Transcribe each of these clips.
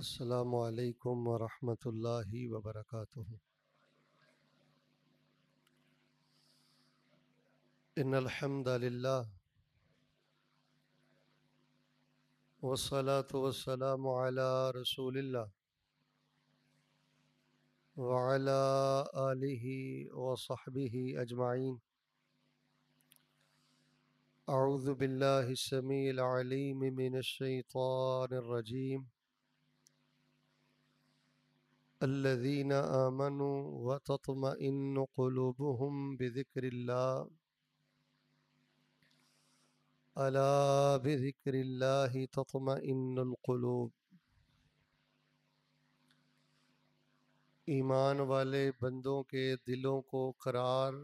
अस्सलाम वालेकुम वरहमतुल्लाहि व बरकातुहू इन अल्हम्द लिल्लाह वस्सलातु वस्सलाम अला रसूलिल्लाह व अला आलिहि व सहबिहि أعوذ بالله السميع العليم من الشيطان الرجيم الذين آمنوا وتطمئن قلوبهم بذكر الله ألا بذكر الله تطمئن القلوب ईमान वाले बंदों के दिलों को करार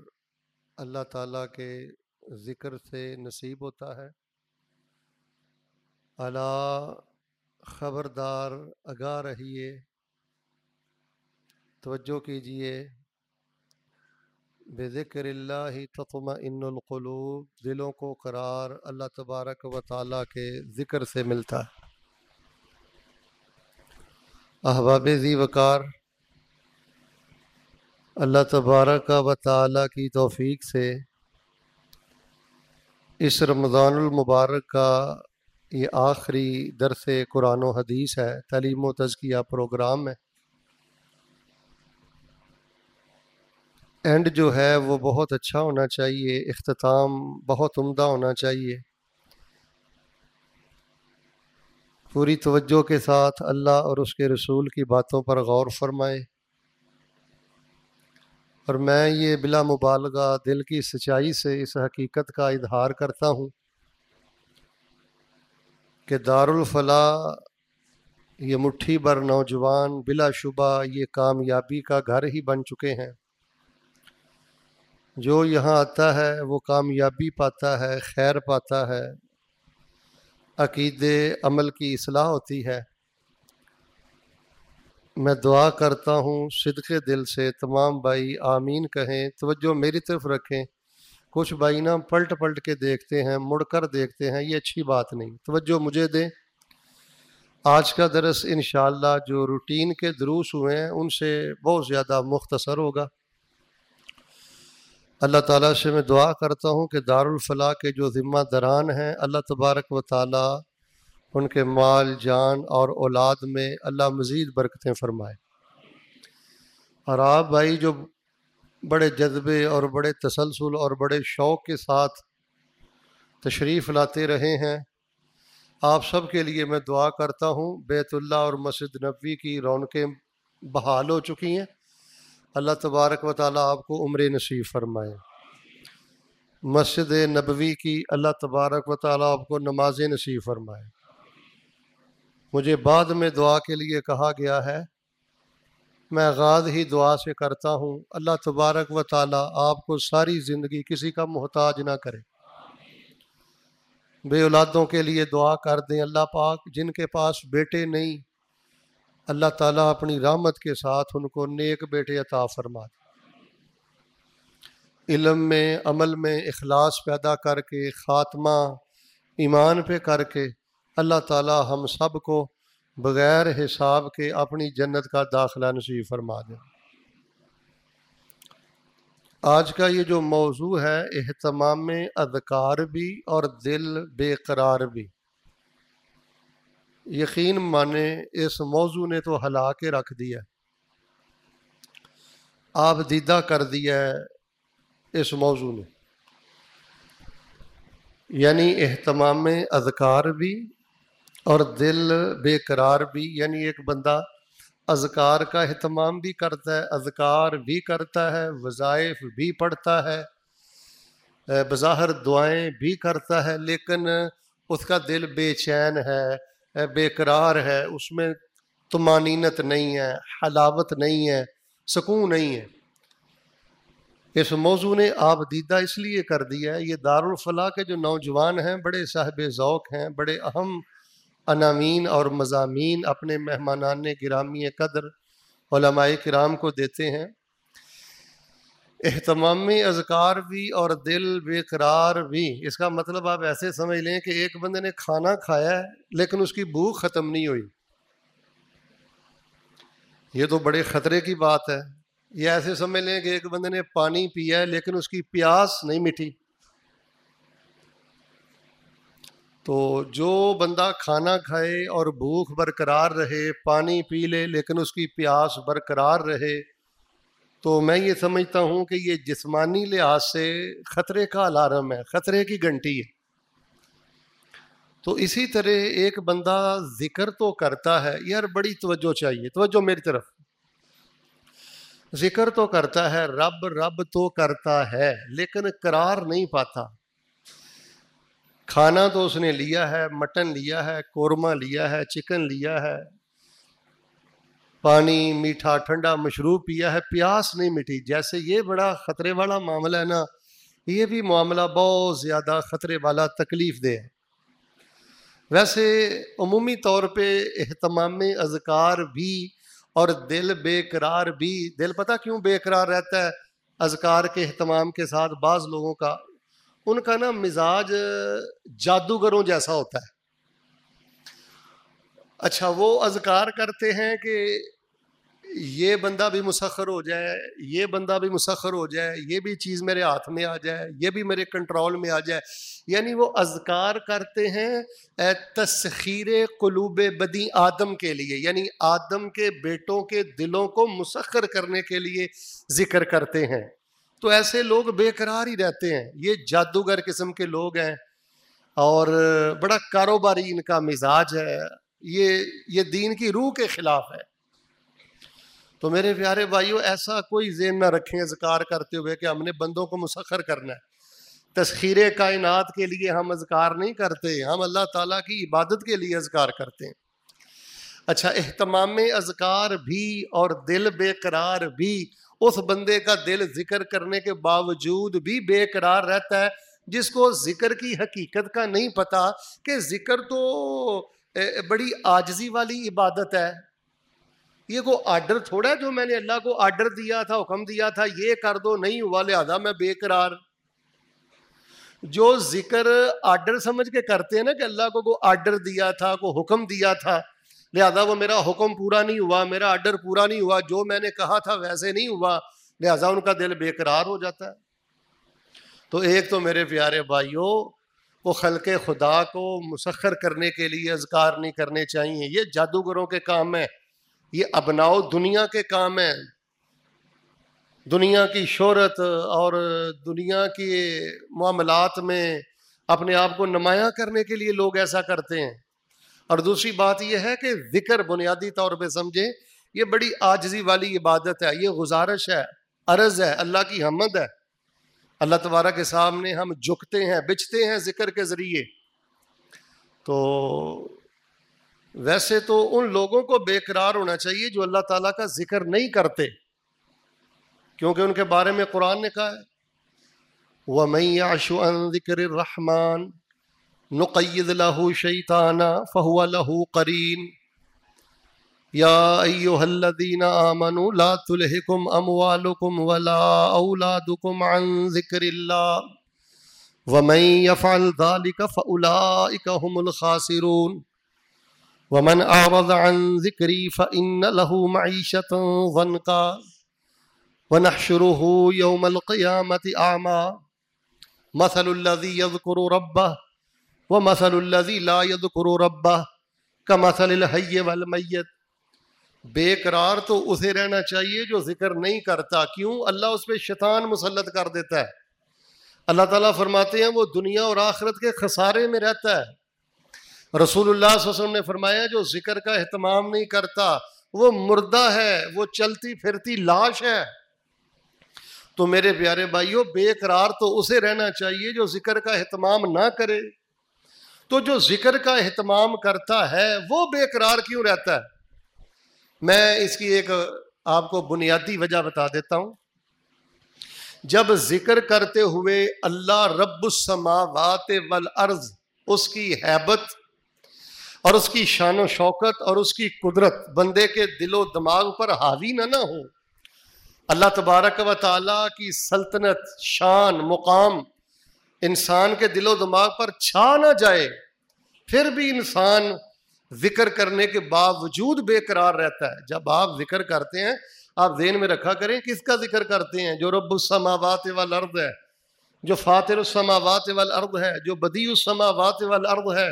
अल्लाह ताला के ज़िक्र से नसीब होता है अला ख़बरदार आगा रहिए तवज्जो कीजिए बेज़िक्र ततम इनकलूब दिलों को करार अल्लाह तबारक व ताली के ज़िक्र से मिलता है अहबाब जी वक़ार अल्लाह तबारक व ताली की तोफ़ी से इस रमज़ानमबारक का ये आखिरी दरस कुरान हदीस है तलीम व तज़किया प्रोग्राम है एंड जो है वो बहुत अच्छा होना चाहिए अख्ताम बहुत उम्दा होना चाहिए पूरी तवज्जो के साथ अल्लाह और उसके रसूल की बातों पर गौर फरमाए और मैं ये बिला मुबालगा दिल की सच्चाई से इस हकीकत का इजहार करता हूँ कि दारुल फला ये मुट्ठी भर नौजवान बिला शुबा ये कामयाबी का घर ही बन चुके हैं जो यहाँ आता है वो कामयाबी पाता है खैर पाता है अकीदे अमल की असलाह होती है मैं दुआ करता हूँ सिदके दिल से तमाम भाई आमीन कहें तवज्जो मेरी तरफ रखें कुछ भाई ना पलट पलट के देखते हैं मुड़ कर देखते हैं ये अच्छी बात नहीं तवज्जो मुझे दें आज का दरस इन जो रूटीन के दरूस हुए हैं उनसे बहुत ज़्यादा मुख्तसर होगा अल्लाह ताला से मैं दुआ करता हूँ कि दारुल फलाह के जो ज़िम्मा दरान हैं अल्लाह तबारक व ताली उनके माल जान और औलाद में अल्लाह मज़ीद बरकतें फ़रमाए और आप भाई जो बड़े जज्बे और बड़े तसलसल और बड़े शौक़ के साथ तशरीफ़ लाते रहे हैं आप सब के लिए मैं दुआ करता हूँ बैतुल्ला और मस्जिद नबी की रौनकें बहाल हो चुकी हैं अल्लाह तबारक व ताली आपको उम्र नसीब फरमाए मस्जिद नबवी की अल्लाह तबारक व ताली आपको नमाज नसीब फरमाए मुझे बाद में दुआ के लिए कहा गया है मैं आगाज़ ही दुआ से करता हूँ अल्लाह तबारक व ताली आपको सारी ज़िंदगी किसी का मोहताज ना करे बे औलादों के लिए दुआ कर दें अल्लाह पाक जिनके पास बेटे नहीं अल्लाह ताला अपनी रामत के साथ उनको नेक बेटे अता फरमा इलम में अमल में अखलास पैदा करके ख़ात्मा ईमान पे करके अल्लाह ताला हम सब को बग़ैर हिसाब के अपनी जन्नत का दाखला नसीब फरमा दे आज का ये जो मौजू है अहतमाम अदकार भी और दिल बेकरार भी यकीन माने इस मौजू ने तो हिला के रख दिया आप दीदा कर दिया है इस मौजू ने यानी एहतमाम अजकार भी और दिल बेकरार भी यानी एक बंदा अजकार का अहतमाम भी करता है अजकार भी करता है वज़ाइफ भी पढ़ता है बज़ाहर दुआएं भी करता है लेकिन उसका दिल बेचैन है बेकरार है उसमें तुमानीनत नहीं है हलावत नहीं है सुकून नहीं है इस मौजू ने आप दीदा इसलिए कर दिया है ये दारुलफला के जो नौजवान हैं बड़े साहब ओक़ हैं बड़े अहम अनामीन और मजामी अपने मेहमानान ग्रामी कदर कराम को देते हैं एहतमामी अजकार भी और दिल बेकरार भी इसका मतलब आप ऐसे समझ लें कि एक बंदे ने खाना खाया है लेकिन उसकी भूख ख़त्म नहीं हुई ये तो बड़े ख़तरे की बात है ये ऐसे समझ लें कि एक बंदे ने पानी पिया है लेकिन उसकी प्यास नहीं मिठी तो जो बंदा खाना खाए और भूख बरकरार रहे पानी पी ले लेकिन उसकी प्यास बरकरार रहे तो मैं ये समझता हूँ कि ये जिस्मानी लिहाज से ख़तरे का अलार्म है ख़तरे की घंटी है तो इसी तरह एक बंदा ज़िक्र तो करता है यार बड़ी तवज्जो चाहिए तवज्जो मेरी तरफ जिक्र तो करता है रब रब तो करता है लेकिन करार नहीं पाता खाना तो उसने लिया है मटन लिया है कोरमा लिया है चिकन लिया है पानी मीठा ठंडा मशरूब पिया है प्यास नहीं मिटी जैसे ये बड़ा ख़तरे वाला मामला है ना ये भी मामला बहुत ज़्यादा ख़तरे वाला तकलीफ़ दे है वैसे अमूमी तौर पर अहतमाम अजकार भी और दिल बेकरार भी दिल पता क्यों बेकरार रहता है अजकार के अहतमाम के साथ बाज़ लोगों का उनका ना मिजाज जादूगरों जैसा होता है अच्छा वो अजकार करते हैं कि ये बंदा भी मुसखर हो जाए ये बंदा भी मुसखर हो जाए ये भी चीज़ मेरे हाथ में आ जाए ये भी मेरे कंट्रोल में आ जाए यानी वो अजकार करते हैं तस्खीर कलूब बदी आदम के लिए यानी आदम के बेटों के दिलों को मुसखर करने के लिए ज़िक्र करते हैं तो ऐसे लोग बेकरार ही रहते हैं ये जादूगर किस्म के लोग हैं और बड़ा कारोबारी इनका मिजाज है ये ये दीन की रूह के ख़िलाफ़ है तो मेरे प्यारे भाइयों ऐसा कोई जेन ना रखें अजकार करते हुए कि हमने बंदों को मुसखर करना है तस्खीर कायनात के लिए हम अजकार नहीं करते हम अल्लाह ताला की इबादत के लिए अजकार करते हैं अच्छा अहतमाम अजकार भी और दिल बेकरार भी उस बंदे का दिल जिक्र करने के बावजूद भी बेकरार रहता है जिसको जिक्र की हकीकत का नहीं पता कि जिक्र तो बड़ी आजजी वाली इबादत है ये को आर्डर थोड़ा है जो मैंने अल्लाह को आर्डर दिया था हुक्म दिया था ये कर दो नहीं हुआ लिहाजा मैं बेकरार जो जिक्र आर्डर समझ के करते हैं ना कि अल्लाह को को आर्डर दिया था को हुक्म दिया था लिहाजा वो मेरा हुक्म पूरा नहीं हुआ मेरा आर्डर पूरा नहीं हुआ जो मैंने कहा था वैसे नहीं हुआ लिहाजा उनका दिल बेकरार हो जाता है तो एक तो मेरे प्यारे भाइयों को खलके खुदा को मुसखर करने के लिए अजकार नहीं करने चाहिए ये जादूगरों के काम है ये अपनाओ दुनिया के काम है दुनिया की शोहरत और दुनिया के मामलात में अपने आप को नुमाया करने के लिए लोग ऐसा करते हैं और दूसरी बात यह है कि जिक्र बुनियादी तौर पे समझें ये बड़ी आजजी वाली इबादत है ये गुजारिश है अर्ज है अल्लाह की हमद है अल्लाह तबारा के सामने हम झुकते हैं बिछते हैं जिक्र के ज़रिए तो वैसे तो उन लोगों को बेकरार होना चाहिए जो अल्लाह ताला का जिक्र नहीं करते क्योंकि उनके बारे में कुरान ने कहा है वह मैयाशुअन जिक्र रहमान नुकैद लहू शैताना फ़हुआ लहू करीन यादीन आमन ला तुलकुम अमवालकुम वला औलादुकुम अन जिक्रिल्ला वमई यफ़ल ذلك فاولئك هم الخاسرون ومن आरद عن ذكري फ़िन له मीशत वन ونحشره يوم शुरू हो مثل الذي يذكر ربه ومثل الذي لا يذكر ربه كمثل الحي والميت बेकरार तो उसे रहना चाहिए जो जिक्र नहीं करता क्यों अल्लाह उस पर शैतान मुसलत कर देता है अल्लाह ताला फरमाते हैं वो दुनिया और आखरत के खसारे में रहता है रसूल ने फरमाया जो जिक्र का अहतमाम नहीं करता वो मुर्दा है वो चलती फिरती लाश है तो मेरे प्यारे भाइयों बेकरार तो उसे रहना चाहिए जो जिक्र का अहतमाम ना करे तो जो जिक्र का अहतमाम करता है वो बेकरार क्यों रहता है मैं इसकी एक आपको बुनियादी वजह बता देता हूं जब जिक्र करते हुए अल्लाह समावात वल अर्ज़ उसकी हैबत और उसकी शान शौकत और उसकी कुदरत बंदे के दिलो दिमाग पर हावी ना ना हो अल्लाह तबारक व ताली की सल्तनत शान मुकाम इंसान के दिलो दिमाग पर छा ना जाए फिर भी इंसान जिक्र करने के बावजूद बेकरार रहता है जब आप जिक्र करते हैं आप जेन में रखा करें किसका जिक्र करते हैं जो रबात वाल अर्द है जो फ़ातिर समावात वाल अर्द है जो बदी समावात वाल अर्द है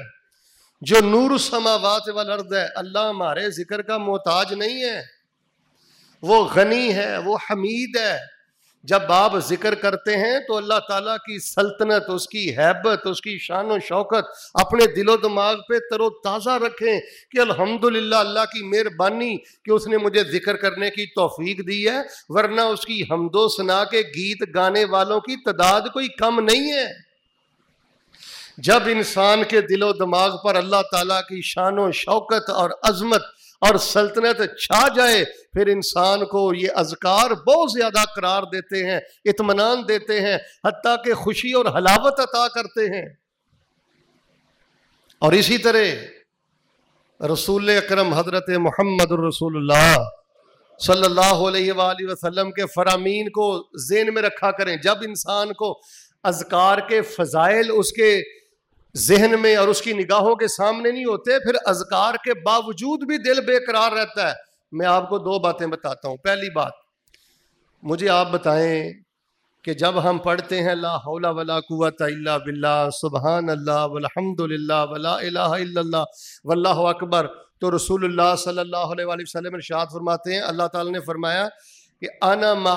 जो नूर समावात वाल अर्द है अल्लाह हमारे जिक्र का मोहताज नहीं है वो गनी है वो हमीद है जब आप जिक्र करते हैं तो अल्लाह ताला की सल्तनत उसकी हैबत उसकी शान और शौकत अपने दिलो दिमाग पे तरो ताज़ा रखें कि अल्हम्दुलिल्लाह अल्लाह की मेहरबानी कि उसने मुझे जिक्र करने की तोफीक दी है वरना उसकी हमदो सना के गीत गाने वालों की तादाद कोई कम नहीं है जब इंसान के दिलो दिमाग पर अल्लाह ताला की शान शौकत और अजमत और सल्तनत छा जाए फिर इंसान को ये अजकार बहुत ज़्यादा करार देते हैं इतमान देते हैं हती के खुशी और हलावत अता करते हैं और इसी तरह रसूल अक्रम हजरत मोहम्मद रसूलुल्लाह सल्लल्लाहु वसलम के फरामीन को जेन में रखा करें जब इंसान को अजकार के फ़जाइल उसके जहन में और उसकी निगाहों के सामने नहीं होते फिर अजकार के बावजूद भी दिल बेकरार रहता है मैं आपको दो बातें बताता हूँ पहली बात मुझे आप बताएं कि जब हम पढ़ते हैं ला वला बिल्ला सुबहान अल्लाह वलहमदिल्ला अकबर तो रसूल सल्ला शाद फरमाते हैं अल्लाह ताला ने फरमाया कि अन मा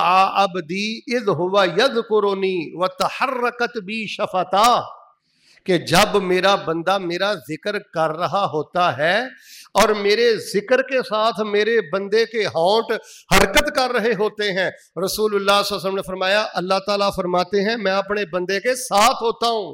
अबदी इद हुआ यद कुरोनी व तहरकत भी शफाता कि जब मेरा बंदा मेरा जिक्र कर रहा होता है और मेरे जिक्र के साथ मेरे बंदे के हॉट हरकत कर रहे होते हैं रसूलुल्लाह ने फरमाया अल्लाह ताला फरमाते हैं मैं अपने बंदे के साथ होता हूँ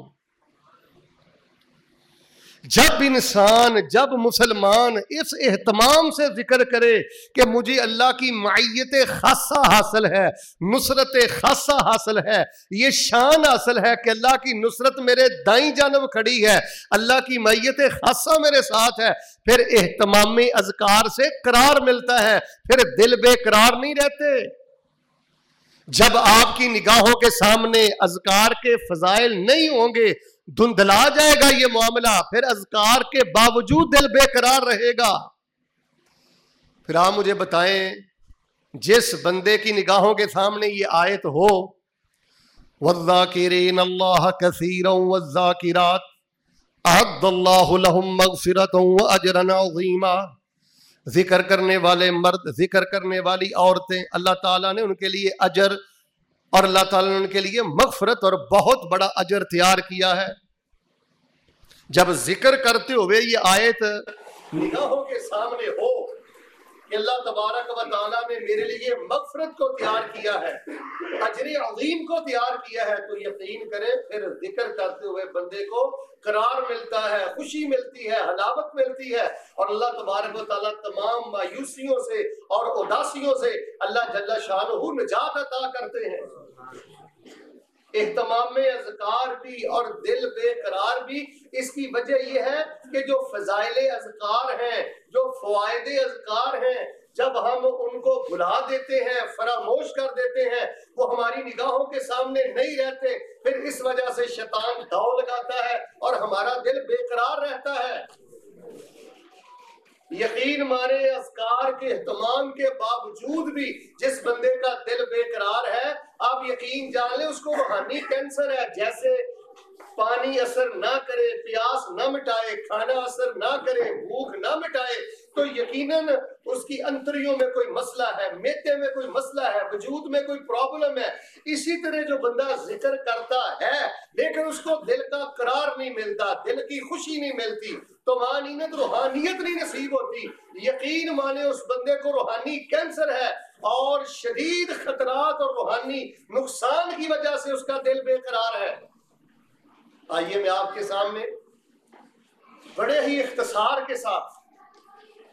जब इंसान जब मुसलमान इस एहतमाम से जिक्र करे कि मुझे अल्लाह की माइत खासा हासिल है नुसरत खासा हासिल है ये शान हासिल है कि अल्लाह की नुसरत मेरे दाई जानब खड़ी है अल्लाह की माइत खासा मेरे साथ है फिर एहतमाम अजकार से करार मिलता है फिर दिल बेकरार नहीं रहते जब आपकी निगाहों के सामने अजकार के फजाइल नहीं होंगे धुंधला जाएगा ये मामला फिर अजकार के बावजूद दिल बेकरार रहेगा फिर आप मुझे बताएं जिस बंदे की निगाहों के सामने ये आयत हो जिक्र करने वाले मर्द जिक्र करने वाली औरतें अल्लाह ताला ने उनके लिए अजर और अल्लाह ताला ने उनके लिए मगफरत और बहुत बड़ा अजर तैयार किया है जब जिक्र करते हुए ये आयत निगाहों के सामने हो कि अल्लाह तबारक वाली ने मेरे लिए मगफरत को तैयार किया है अजर अजीम को तैयार किया है तो यकीन करें फिर जिक्र करते हुए बंदे को करार मिलता है खुशी मिलती है हलावत मिलती है और अल्लाह तबारक वाली तमाम मायूसियों से और उदासियों से अल्लाह जल्ला शाह निजात अदा करते हैं एहतमाम अजकार भी और दिल बेकरार भी इसकी वजह यह है कि जो फजाइल अजकार हैं जो फवायद अजकार हैं जब हम उनको भुला देते हैं फरामोश कर देते हैं वो हमारी निगाहों के सामने नहीं रहते फिर इस वजह से शैतान दाव लगाता है और हमारा दिल बेकरार रहता है यकीन मारे असकार के अहतमाम के बावजूद भी जिस बंदे का दिल बेकरार है आप यकीन जान ले उसको रूहानी कैंसर है जैसे पानी असर ना करे प्यास ना मिटाए खाना असर ना करे भूख ना मिटाए तो यकीनन उसकी अंतरियों में कोई मसला है मेते में कोई मसला है वजूद में कोई प्रॉब्लम है इसी तरह जो बंदा जिक्र करता है लेकिन उसको दिल का करार नहीं मिलता दिल की खुशी नहीं मिलती तो मानीनत तो रूहानियत नहीं नसीब होती यकीन माने उस बंदे को रूहानी कैंसर है और शदीद खतरात और रूहानी नुकसान की वजह से उसका दिल बेकरार है आइए मैं आपके सामने बड़े ही इख्तसार के साथ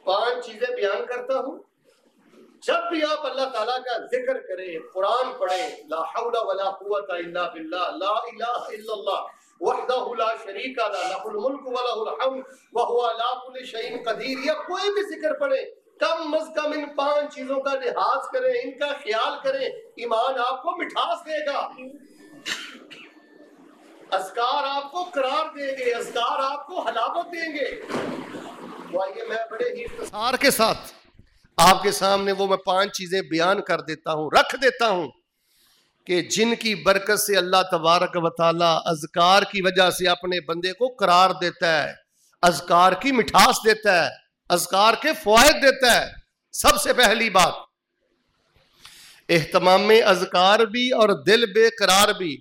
पांच चीजें बयान करता हूं जब भी आप अल्लाह ताला का जिक्र करें कुरान पढ़ें ला हौला वला कुव्वत इल्ला बिल्लाह ला इलाहा इल्लल्लाह वहदहु ला शरीका ला लहुल मुल्क व हम्द व अला कुल्ली शयइन कदीर या कोई भी जिक्र पढ़े कम अज कम इन पांच चीजों का लिहाज करें इनका ख्याल करें ईमान आपको मिठास देगा असकार आपको करार देंगे असकार आपको हलावत देंगे तो आइए मैं बड़े ही इंतजार के साथ आपके सामने वो मैं पांच चीजें बयान कर देता हूं रख देता हूं कि जिनकी बरकत से अल्लाह तबारक वाली अजकार की वजह से अपने बंदे को करार देता है अजकार की मिठास देता है अजकार के फवायद देता है सबसे पहली बात एहतमाम अजकार भी और दिल बेकरार भी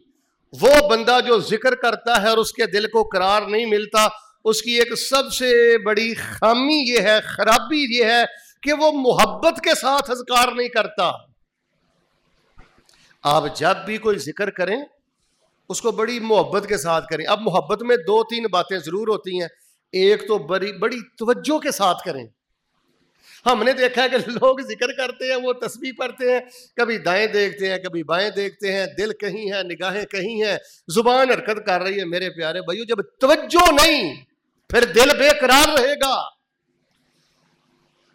वो बंदा जो जिक्र करता है और उसके दिल को करार नहीं मिलता उसकी एक सबसे बड़ी खामी ये है खराबी ये है कि वो मोहब्बत के साथ अजकार नहीं करता आप जब भी कोई जिक्र करें उसको बड़ी मोहब्बत के साथ करें अब मोहब्बत में दो तीन बातें ज़रूर होती हैं एक तो बड़ी बड़ी तवज्जो के साथ करें हमने देखा है कि लोग जिक्र करते हैं वो तस्वीर पढ़ते हैं कभी दाएं देखते हैं कभी बाएं देखते हैं दिल कहीं है निगाहें कहीं हैं जुबान हरकत कर रही है मेरे प्यारे भाइयों जब तवज्जो नहीं फिर दिल बेकरार रहेगा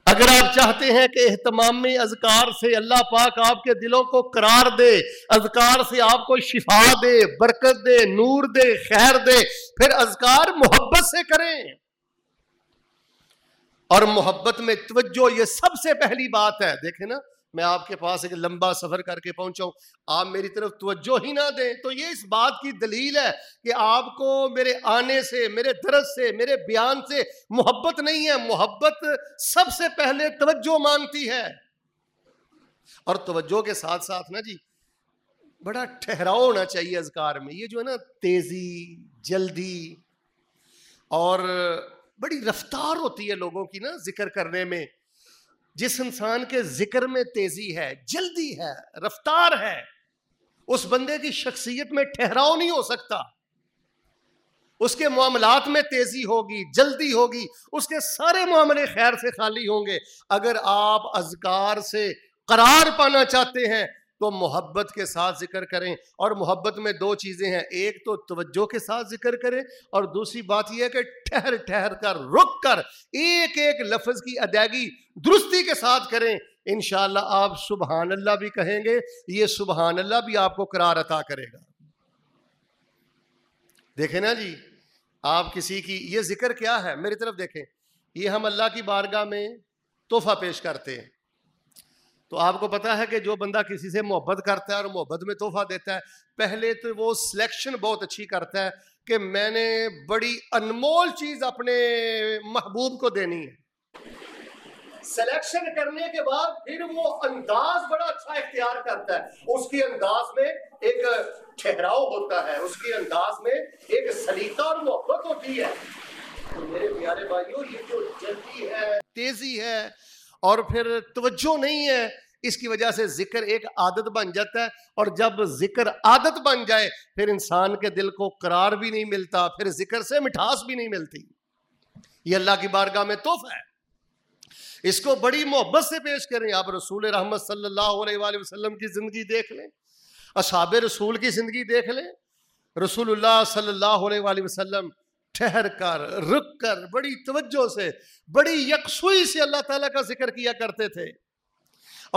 अगर आप चाहते हैं कि अहतमामी अजकार से अल्लाह पाक आपके दिलों को करार दे अजकार से आपको शिफा दे बरकत दे नूर दे खैर दे फिर अजकार मोहब्बत से करें और मोहब्बत में तवज्जो ये सबसे पहली बात है देखे ना मैं आपके पास एक लंबा सफर करके पहुंचा आप मेरी तरफ तवज्जो ही ना दें तो ये इस बात की दलील है कि आपको मेरे आने से मेरे दर्द से मेरे बयान से मोहब्बत नहीं है मोहब्बत सबसे पहले तवज्जो मांगती है और तवज्जो के साथ साथ ना जी बड़ा ठहराव होना चाहिए अजकार में ये जो है ना तेजी जल्दी और बड़ी रफ्तार होती है लोगों की ना जिक्र करने में जिस इंसान के जिक्र में तेजी है जल्दी है रफ्तार है उस बंदे की शख्सियत में ठहराव नहीं हो सकता उसके मामलात में तेजी होगी जल्दी होगी उसके सारे मामले खैर से खाली होंगे अगर आप अजगार से करार पाना चाहते हैं तो मोहब्बत के साथ जिक्र करें और मोहब्बत में दो चीज़ें हैं एक तो तवज्जो के साथ जिक्र करें और दूसरी बात यह है कि ठहर ठहर कर रुक कर एक एक लफ्ज़ की अदायगी दुरुस्ती के साथ करें इन आप सुबहान अल्लाह भी कहेंगे ये सुबहान अल्लाह भी आपको करार अता करेगा देखें ना जी आप किसी की ये जिक्र क्या है मेरी तरफ देखें ये हम अल्लाह की बारगाह में तोहफा पेश करते हैं तो आपको पता है कि जो बंदा किसी से मोहब्बत करता है और मोहब्बत में तोहफा देता है पहले तो वो सिलेक्शन बहुत अच्छी करता है कि मैंने बड़ी अनमोल चीज अपने महबूब को देनी है सिलेक्शन करने के बाद फिर वो अंदाज बड़ा अच्छा इख्तियार करता है उसकी अंदाज में एक ठहराव होता है उसकी अंदाज में एक सलीका और मोहब्बत होती है तो मेरे प्यारे भाइयों ये जो जल्दी है तेजी है और फिर तवज्जो नहीं है इसकी वजह से जिक्र एक आदत बन जाता है और जब जिक्र आदत बन जाए फिर इंसान के दिल को करार भी नहीं मिलता फिर जिक्र से मिठास भी नहीं मिलती ये अल्लाह की बारगाह में तोहफा है इसको बड़ी मोहब्बत से पेश करें आप रसूल रहमत सल्लल्लाहु अलैहि वसल्लम की ज़िंदगी देख लें असाब रसूल की ज़िंदगी देख लें रसूलुल्लाह सल्लल्लाहु अलैहि वसल्लम ठहर कर रुक कर बड़ी तवज्जो से बड़ी यकसुई से अल्लाह ताला का जिक्र किया करते थे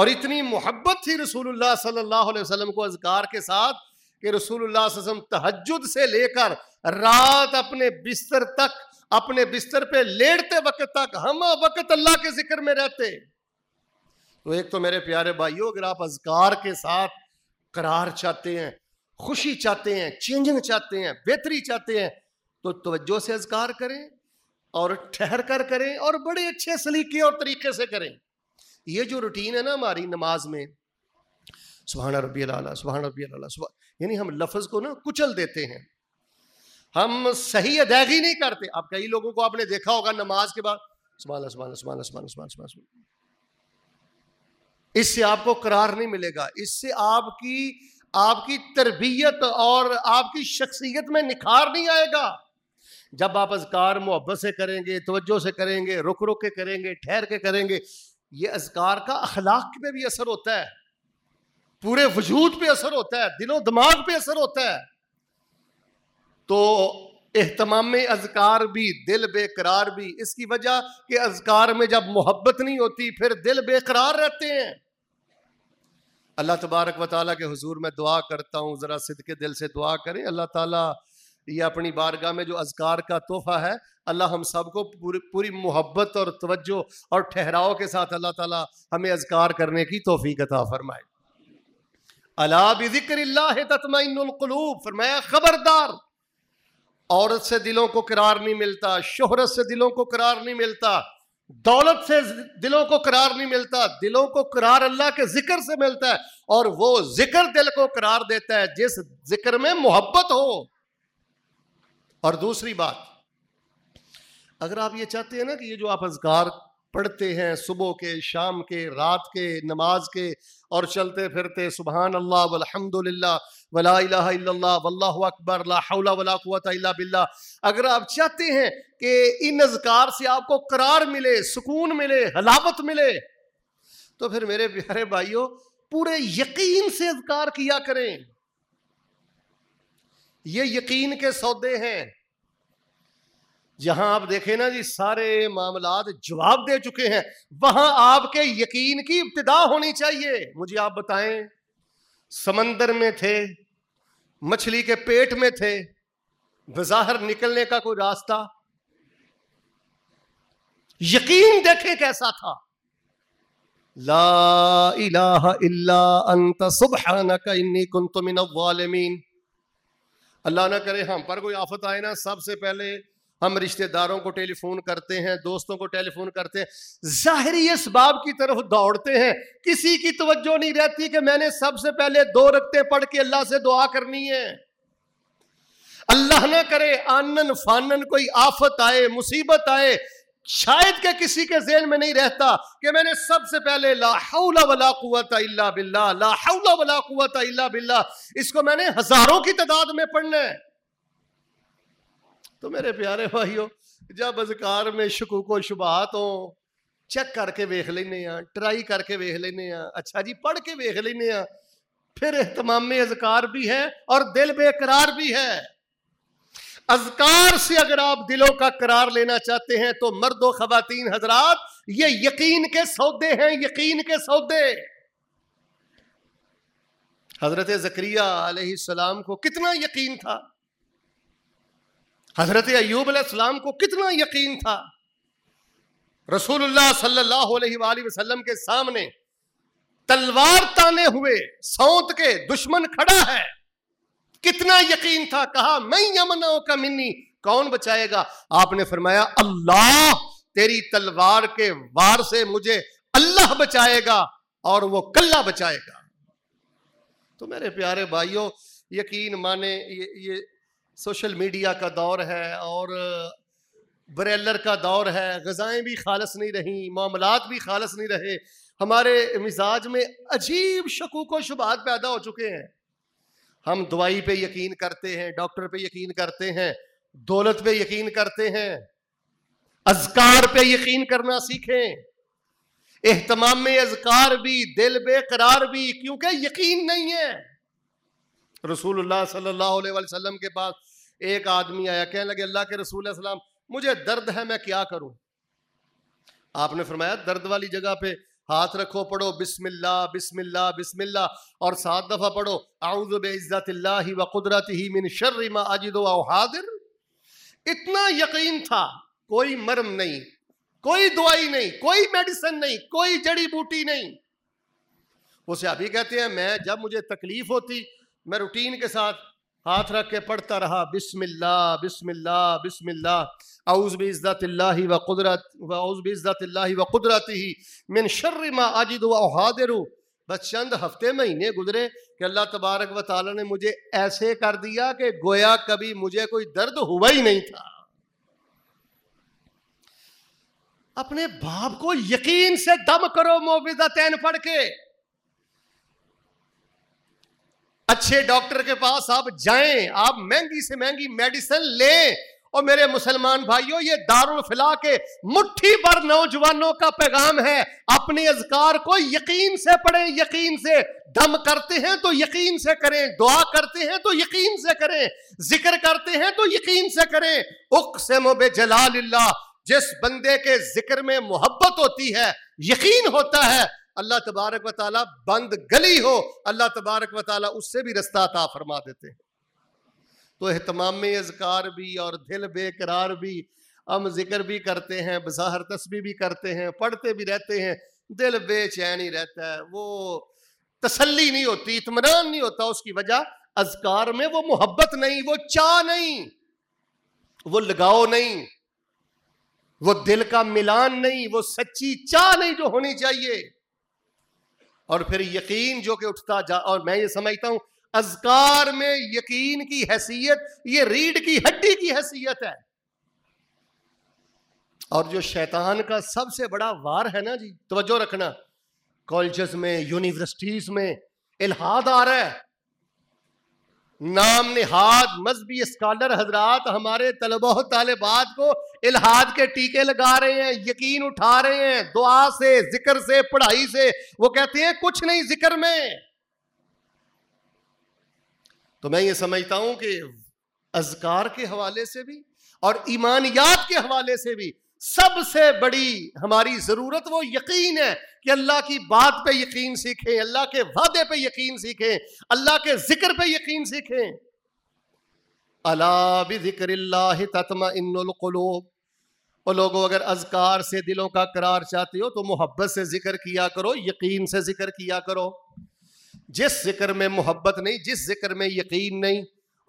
और इतनी मोहब्बत थी रसूलुल्लाह सल्लल्लाहु अलैहि वसल्लम को अजगार के साथ कि रसूलुल्लाह वसल्लम तहजद से लेकर रात अपने बिस्तर तक अपने बिस्तर पे लेटते वक्त तक हम वक्त अल्लाह के जिक्र में रहते तो एक तो मेरे प्यारे भाइयों अगर आप अजगार के साथ करार चाहते हैं खुशी चाहते हैं चेंजिंग चाहते हैं बेहतरी चाहते हैं तो तवज्जो से अजगार करें और ठहर कर करें और बड़े अच्छे सलीके और तरीके से करें ये जो रूटीन है ना हमारी नमाज में सुबहाना रबी अला सुबहाना रबी अला सुबह यानी हम लफ्ज़ को ना कुचल देते हैं हम सही अदायगी नहीं करते आप कई लोगों को आपने देखा होगा नमाज के बाद सुबह इससे आपको करार नहीं मिलेगा इससे आपकी आपकी तरबियत और आपकी शख्सियत में निखार नहीं आएगा जब आप अजकार मोहब्बत से करेंगे तोज्जो से करेंगे रुक रुक के करेंगे ठहर के करेंगे ये अजकार का अखलाक में भी असर होता है पूरे वजूद पे असर होता है दिलो दिमाग पे असर होता है तो एहतमाम अजकार भी दिल बेकरार भी इसकी वजह कि अजकार में जब मोहब्बत नहीं होती फिर दिल बेकरार रहते हैं अल्लाह तबारक वाली के हजूर में दुआ करता हूँ ज़रा सिद के दिल से दुआ करें अल्लाह ताला ये अपनी बारगाह में जो अजगार का तोहफा है अल्लाह हम सबको पूरी पूरी मोहब्बत और तवज्जो और ठहराव के साथ अल्लाह ताला हमें अजगार करने की तोफ़ी कथा फरमाए अला फरमाया खबरदार औरत से दिलों को करार नहीं मिलता शोहरत से दिलों को करार नहीं मिलता दौलत से दिलों को करार नहीं मिलता दिलों को करार अल्लाह के जिक्र से मिलता है और वो जिक्र दिल को करार देता है जिस जिक्र में मोहब्बत हो और दूसरी बात अगर आप ये चाहते हैं ना कि ये जो आप अजगार पढ़ते हैं सुबह के शाम के रात के नमाज के और चलते फिरते सुबहान अल्लाह वलहमदिल्ला वला वल्ला अकबर लाला बिल्ला अगर आप चाहते हैं कि इन अजकार से आपको करार मिले सुकून मिले हलावत मिले तो फिर मेरे प्यारे भाइयों पूरे यकीन से अजकार किया करें ये यकीन के सौदे हैं जहां आप देखें ना जी सारे मामला जवाब दे चुके हैं वहां आपके यकीन की इब्तदा होनी चाहिए मुझे आप बताएं समंदर में थे मछली के पेट में थे बाहर निकलने का कोई रास्ता यकीन देखे कैसा था ला इलाहा इल्ला अंत सुबहानका इन्नी कुंतु वालमीन अल्लाह ना करे हम पर कोई आफत आए ना सबसे पहले हम रिश्तेदारों को टेलीफोन करते हैं दोस्तों को टेलीफोन करते हैं जाहिर इस बाब की तरफ दौड़ते हैं किसी की तवज्जो नहीं रहती कि मैंने सबसे पहले दो रखते पढ़ के अल्लाह से दुआ करनी है अल्लाह ना करे आनन फानन कोई आफत आए मुसीबत आए शायद के किसी के जेन में नहीं रहता कि मैंने सबसे पहले लाहौला वाला कुत कुवत बिल्ला लाहौला वाला कुत कुवत बिल्ला इसको मैंने हजारों की तादाद में पढ़ना है तो मेरे प्यारे भाइयों जब अजकार में शकूको शुबात हो चेक करके वेख लेने ट्राई करके वेख लेने अच्छा जी पढ़ के वेख लेने फिर एहतमाम अजकार भी है और दिल बेकरार भी है अजकार से अगर आप दिलों का करार लेना चाहते हैं तो मर्दो खवतिन हजरात ये यकीन के सौदे हैं यकीन के सौदे हजरत जक्रिया सलाम को कितना यकीन था हजरत अयूब सलाम को कितना यकीन था रसूलुल्लाह सल्लल्लाहु अलैहि वसल्लम के सामने तलवार ताने हुए सौत के दुश्मन खड़ा है कितना यकीन था कहा मैं यमनाओं का मिन्नी कौन बचाएगा आपने फरमाया अल्लाह तेरी तलवार के वार से मुझे अल्लाह बचाएगा और वो कल्ला बचाएगा तो मेरे प्यारे भाइयों यकीन माने ये, ये सोशल मीडिया का दौर है और ब्रेलर का दौर है गजाएं भी खालस नहीं रहीं मामलात भी खालस नहीं रहे हमारे मिजाज में अजीब शकूक व शुबात पैदा हो चुके हैं हम दवाई पे यकीन करते हैं डॉक्टर पे यकीन करते हैं दौलत पे यकीन करते हैं अजकार पे यकीन करना सीखें एहतमाम में अजकार भी दिल बेकरार भी क्योंकि यकीन नहीं है रसूलुल्लाह सल्लल्लाहु अलैहि वसल्लम के पास एक आदमी आया कहने लगे अल्लाह के रसूल मुझे दर्द है मैं क्या करूं आपने फरमाया दर्द वाली जगह पे हाथ रखो पढ़ो बिस्मिल्ला बिस्मिल्ला बिस्मिल्ला और सात दफ़ा पढ़ो आउज़ब इज़्ज़तिल्ला व कुदरत ही मिन शर्र मा हादिर इतना यकीन था कोई मरम नहीं कोई दवाई नहीं कोई मेडिसिन नहीं कोई जड़ी बूटी नहीं उसे अभी कहते हैं मैं जब मुझे तकलीफ़ होती मैं रूटीन के साथ हाथ रख के पढ़ता रहा बिस्मिल्ला बिस्मिल्ला बिस्मिल्ला आउज़ भी व कुदरत व आउज़ भी व कुदरत ही मिन शर्र मा आजिद व बस चंद हफ्ते महीने गुजरे कि अल्लाह तबारक व ताली ने मुझे ऐसे कर दिया कि गोया कभी मुझे कोई दर्द हुआ ही नहीं था अपने बाप को यकीन से दम करो मोबिदा तैन पढ़ के अच्छे डॉक्टर के पास आप जाएं आप महंगी से महंगी मेडिसिन लें और मेरे मुसलमान भाइयों ये दारुल फिला के मुट्ठी पर नौजवानों का पैगाम है अपने अजकार को यकीन से पढ़ें यकीन से दम करते हैं तो यकीन से करें दुआ करते हैं तो यकीन से करें जिक्र करते हैं तो यकीन से करें उक से मोबे जलाल जिस बंदे के जिक्र में मोहब्बत होती है यकीन होता है अल्लाह तबारक व ताली बंद गली हो अल्लाह तबारक व ताली उससे भी रास्ता अता फरमा देते हैं तो अहतमाम अजकार भी और दिल बेकरार भी हम जिक्र भी करते हैं बज़ाहर तस्बी भी करते हैं पढ़ते भी रहते हैं दिल बेचैन ही रहता है वो तसल्ली नहीं होती इतमान नहीं होता उसकी वजह अजकार में वो मोहब्बत नहीं वो चाह नहीं वो लगाओ नहीं वो दिल का मिलान नहीं वो सच्ची चाह नहीं जो होनी चाहिए और फिर यकीन जो कि उठता जा और मैं ये समझता हूं अजकार में यकीन की हैसियत ये रीढ़ की हड्डी की हैसियत है और जो शैतान का सबसे बड़ा वार है ना जी तवज्जो रखना कॉलेजेस में यूनिवर्सिटीज में इलाहाद आ रहा है नाम निहाद मजहबी स्कॉलर हजरात हमारे तलबा तलबात को इलाहाद के टीके लगा रहे हैं यकीन उठा रहे हैं दुआ से जिक्र से पढ़ाई से वो कहते हैं कुछ नहीं जिक्र में तो मैं ये समझता हूं कि अजकार के हवाले से भी और ईमानियात के हवाले से भी सबसे बड़ी हमारी ज़रूरत वो यकीन है कि अल्लाह की बात पे यकीन सीखें अल्लाह के वादे पे यकीन सीखें अल्लाह के जिक्र पे यकीन सीखें अला बिक्र तत्मा और लोगों अगर अजकार से दिलों का करार चाहते हो तो मोहब्बत से जिक्र किया करो यकीन से जिक्र किया करो जिस जिक्र में मोहब्बत नहीं जिस जिक्र में यकीन नहीं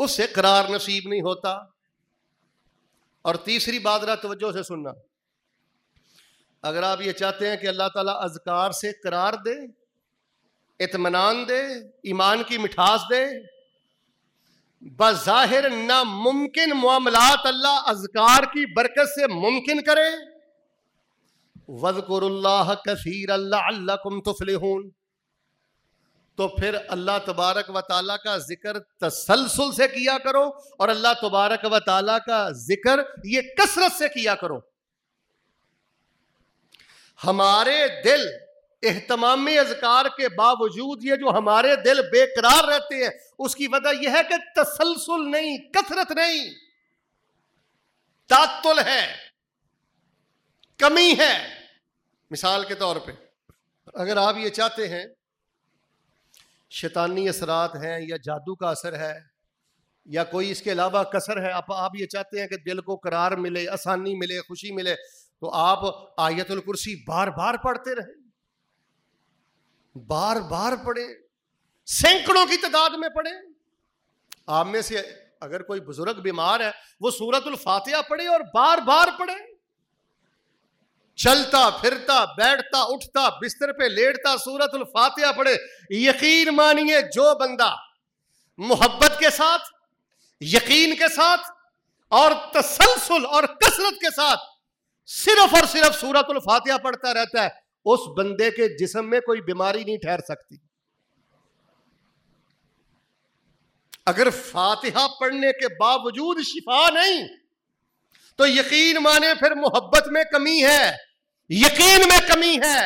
उससे करार नसीब नहीं होता और तीसरी बात रहा तवज्जो से सुनना अगर आप ये चाहते हैं कि अल्लाह ताला अजकार से करार दे इतमान दे ईमान की मिठास दे बज़ाहिर नामुमकिन मामलात अल्लाह अजकार की बरकत से मुमकिन करे वजकुरल्ला कसीर अल्लाह तुफलिहून तो फिर अल्लाह तबारक व ताली का जिक्र तसलसल से किया करो और अल्लाह तबारक व ताली का जिक्र ये कसरत से किया करो हमारे दिल एहतमामी अजकार के बावजूद ये जो हमारे दिल बेकरार रहते हैं उसकी वजह यह है कि तसलसल नहीं कसरत नहीं तातुल है कमी है मिसाल के तौर पे अगर आप ये चाहते हैं शैतानी असरात हैं या जादू का असर है या कोई इसके अलावा कसर है आप आप ये चाहते हैं कि दिल को करार मिले आसानी मिले खुशी मिले तो आप आयतुल कुर्सी बार बार पढ़ते रहे बार बार पढ़े सैकड़ों की तादाद में पढ़े आप में से अगर कोई बुजुर्ग बीमार है वो सूरतुल फातिहा पढ़े और बार बार पढ़े चलता फिरता बैठता उठता बिस्तर पे लेटता सूरत फातिहा पढ़े यकीन मानिए जो बंदा मोहब्बत के साथ यकीन के साथ और तसलसल और कसरत के साथ सिर्फ और सिर्फ सूरत फातिहा पढ़ता रहता है उस बंदे के जिसम में कोई बीमारी नहीं ठहर सकती अगर फातिहा पढ़ने के बावजूद शिफा नहीं तो यकीन माने फिर मोहब्बत में कमी है यकीन में कमी है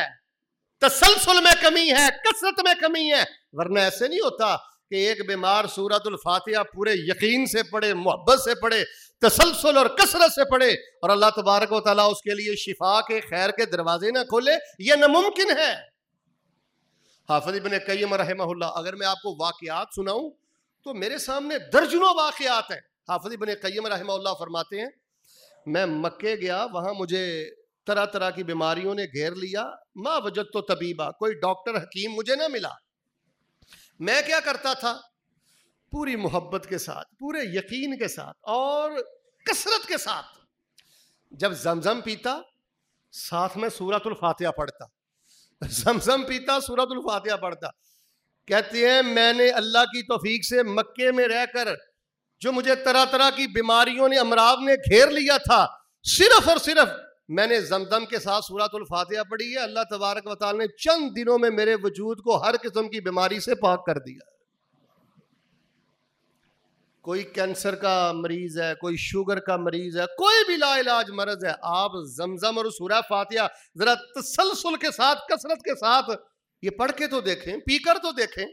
तसलसल में कमी है कसरत में कमी है वरना ऐसे नहीं होता कि एक बीमार सूरत फातिहा पूरे यकीन से पढ़े मोहब्बत से पढ़े तसलसल और कसरत से पढ़े और अल्लाह तबारक वाली उसके लिए शिफा के खैर के दरवाजे ना खोले यह नामुमकिन है हाफिज इबन कईम रहमल्ला अगर मैं आपको वाकयात सुनाऊं तो मेरे सामने दर्जनों वाकयात हैं हाफिज इबन कईम रहम्ला फरमाते हैं मैं मक्के गया वहां मुझे तरह तरह की बीमारियों ने घेर लिया माँ वजत तो तबीबा कोई डॉक्टर हकीम मुझे ना मिला मैं क्या करता था पूरी मोहब्बत के साथ पूरे यकीन के साथ और कसरत के साथ जब जमजम पीता साथ में सूरतुल पढ़ता जमजम पीता सूरतुल पढ़ता कहते हैं मैंने अल्लाह की तोफीक से मक्के में रहकर जो मुझे तरह तरह की बीमारियों ने अमराव ने घेर लिया था सिर्फ और सिर्फ मैंने जमदम के साथ सूरतुल फातिहा पढ़ी है अल्लाह तबारक वाल ने चंद दिनों में मेरे वजूद को हर किस्म की बीमारी से पाक कर दिया कोई कैंसर का मरीज है कोई शुगर का मरीज है कोई भी लाइलाज मर्ज है आप जमजम और सूरा फातिया जरा तसलसल के साथ कसरत के साथ ये पढ़ के तो देखें पीकर तो देखें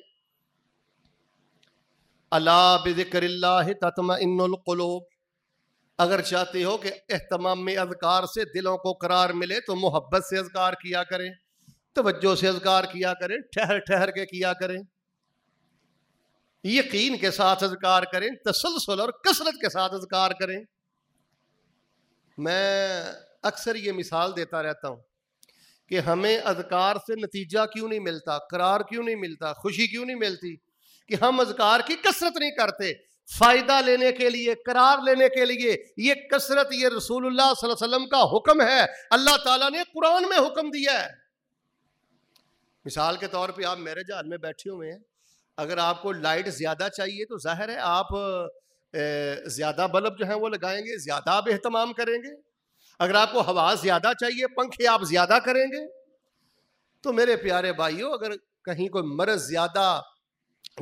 अला बिकर तत्मा इनकलोब अगर चाहते हो कि अहतमाम में अजकार से दिलों को करार मिले तो मोहब्बत से अजकार किया करें तोज्जो से अजकार किया करें ठहर ठहर के किया करें यकीन के साथ अजकार करें तसलसल और कसरत के साथ अजकार करें मैं अक्सर ये मिसाल देता रहता हूँ कि हमें अजकार से नतीजा क्यों नहीं मिलता करार क्यों नहीं मिलता खुशी क्यों नहीं मिलती कि हम अजकार की कसरत नहीं करते फ़ायदा लेने के लिए करार लेने के लिए ये कसरत ये रसूलुल्लाह सल्लल्लाहु अलैहि वसल्लम का हुक्म है अल्लाह ताला ने कुरान में हुक्म दिया है मिसाल के तौर पे आप मेरे जान में बैठे हुए हैं अगर आपको लाइट ज़्यादा चाहिए तो जाहिर है आप ज़्यादा बल्ब जो है वो लगाएंगे ज़्यादा आप एहतमाम करेंगे अगर आपको हवा ज़्यादा चाहिए पंखे आप ज़्यादा करेंगे तो मेरे प्यारे भाइयों अगर कहीं कोई मर्ज़ ज़्यादा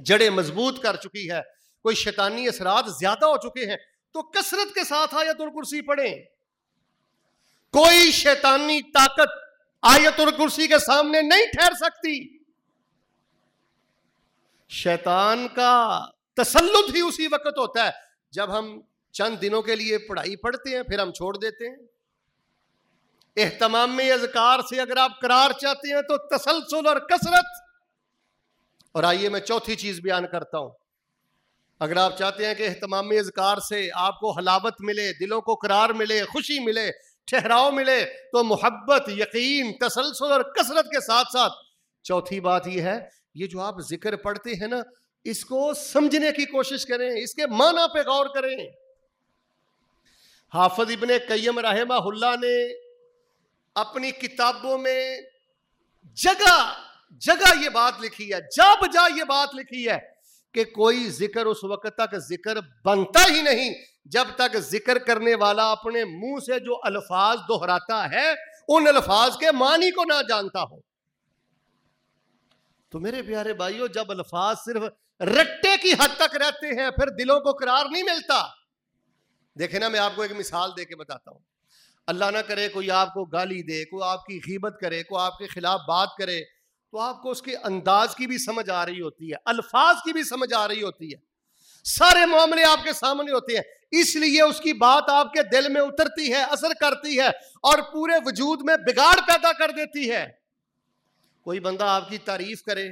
जड़े मजबूत कर चुकी है कोई शैतानी असरात ज्यादा हो चुके हैं तो कसरत के साथ आयतुल कुर्सी पढ़ें कोई शैतानी ताकत आयतुल कुर्सी के सामने नहीं ठहर सकती शैतान का तसल्लुत ही उसी वक्त होता है जब हम चंद दिनों के लिए पढ़ाई पढ़ते हैं फिर हम छोड़ देते हैं एहतमाम में अजकार से अगर आप करार चाहते हैं तो तसलसल और कसरत और आइए मैं चौथी चीज बयान करता हूं अगर आप चाहते हैं कि अहतमाम अजकार से आपको हलावत मिले दिलों को करार मिले खुशी मिले ठहराव मिले तो मोहब्बत यकीन तसलसल और कसरत के साथ साथ चौथी बात यह है ये जो आप जिक्र पढ़ते हैं ना इसको समझने की कोशिश करें इसके माना पे गौर करें हाफज इबन कैम रहमा ने अपनी किताबों में जगह जगह ये बात लिखी है जा बजा ये बात लिखी है कि कोई जिक्र उस वक्त तक जिक्र बनता ही नहीं जब तक जिक्र करने वाला अपने मुंह से जो अल्फाज दोहराता है उन अल्फाज के मानी को ना जानता हो तो मेरे प्यारे भाइयों जब अल्फाज सिर्फ रट्टे की हद तक रहते हैं फिर दिलों को करार नहीं मिलता देखे ना मैं आपको एक मिसाल दे के बताता हूं अल्लाह ना करे कोई आपको गाली दे कोई आपकी हीबत करे कोई आपके खिलाफ बात करे तो आपको उसके अंदाज की भी समझ आ रही होती है अल्फाज की भी समझ आ रही होती है सारे मामले आपके सामने होते हैं इसलिए उसकी बात आपके दिल में उतरती है असर करती है और पूरे वजूद में बिगाड़ पैदा कर देती है कोई बंदा आपकी तारीफ करे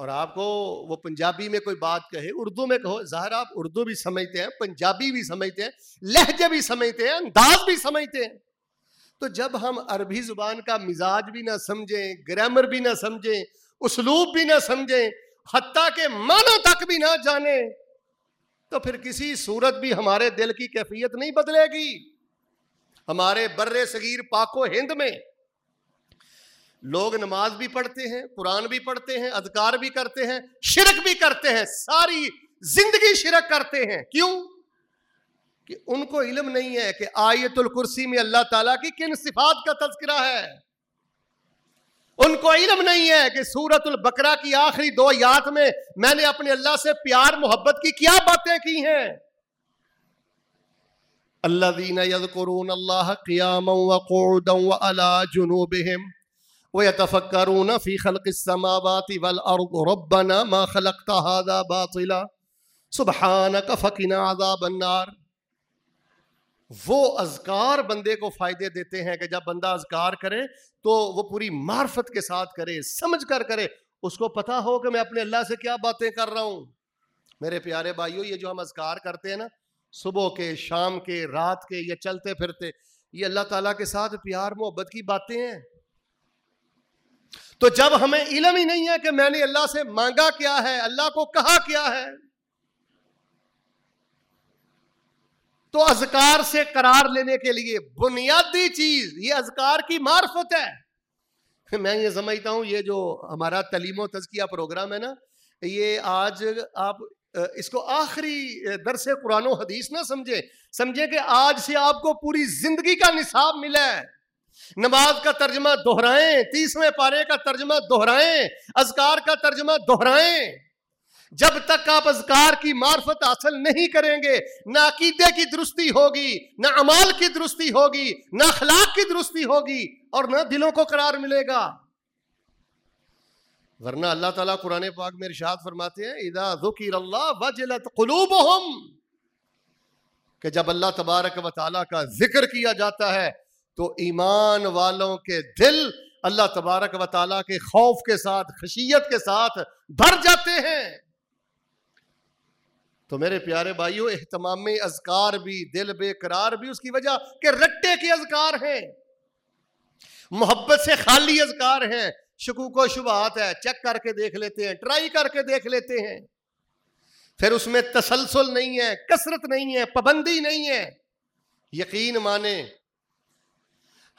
और आपको वो पंजाबी में कोई बात कहे उर्दू में कहो जहर आप उर्दू भी समझते हैं पंजाबी भी समझते हैं लहजे भी समझते हैं अंदाज भी समझते हैं तो जब हम अरबी ज़ुबान का मिजाज भी ना समझें ग्रामर भी ना समझें उसलूब भी ना समझें हती के मानों तक भी ना जाने तो फिर किसी सूरत भी हमारे दिल की कैफियत नहीं बदलेगी हमारे बर्र सगीर पाको हिंद में लोग नमाज भी पढ़ते हैं कुरान भी पढ़ते हैं अधिकार भी करते हैं शिरक भी करते हैं सारी जिंदगी शिरक करते हैं क्यों कि उनको इलम नहीं है कि आयतुल कुर्सी में अल्लाह ताला की किन सिफात का तस्करा है उनको इलम नहीं है कि सूरतुल बकरा की आखिरी दो याद में मैंने अपने अल्लाह से प्यार मोहब्बत की क्या बातें की हैं अल्लाह दीन यदकरून वो अजकार बंदे को फ़ायदे देते हैं कि जब बंदा अजकार करे तो वो पूरी मार्फत के साथ करे समझ कर करे उसको पता हो कि मैं अपने अल्लाह से क्या बातें कर रहा हूं मेरे प्यारे भाइयों ये जो हम अजकार करते हैं ना सुबह के शाम के रात के ये चलते फिरते ये अल्लाह ताला के साथ प्यार मोहब्बत की बातें हैं तो जब हमें इलम ही नहीं है कि मैंने अल्लाह से मांगा क्या है अल्लाह को कहा क्या है तो अजकार से करार लेने के लिए बुनियादी चीज ये अजकार की मार्फत है मैं ये समझता हूँ ये जो हमारा तलीमो तजकिया प्रोग्राम है ना ये आज आप इसको आखिरी दर से कुरानो हदीस ना समझे समझे कि आज से आपको पूरी जिंदगी का निसाब मिला है नमाज का तर्जमा दोहराएं तीसवें पारे का तर्जमा दोहराएं अजकार का तर्जमा दोहराएं जब तक आप अजकार की मार्फत हासिल नहीं करेंगे ना अकीदे की दुरुस्ती होगी ना अमाल की दुरुस्ती होगी ना अखलाक की दुरुस्ती होगी और ना दिलों को करार मिलेगा वरना अल्लाह ताला कुरान पाक में इरशाद फरमाते हैं इदा जुकीर अल्लाह वजलत कुलूबहुम कि जब अल्लाह तबारक व ताला का जिक्र किया जाता है तो ईमान वालों के दिल अल्लाह तबारक व ताला के खौफ के साथ खशियत के साथ भर जाते हैं तो मेरे प्यारे भाइयों एहतमाम अजकार भी दिल बेकरार भी उसकी वजह के रट्टे के अजकार हैं मोहब्बत से खाली अजकार हैं शकूको शुबात है चेक करके देख लेते हैं ट्राई करके देख लेते हैं फिर उसमें तसलसल नहीं है कसरत नहीं है पाबंदी नहीं है यकीन माने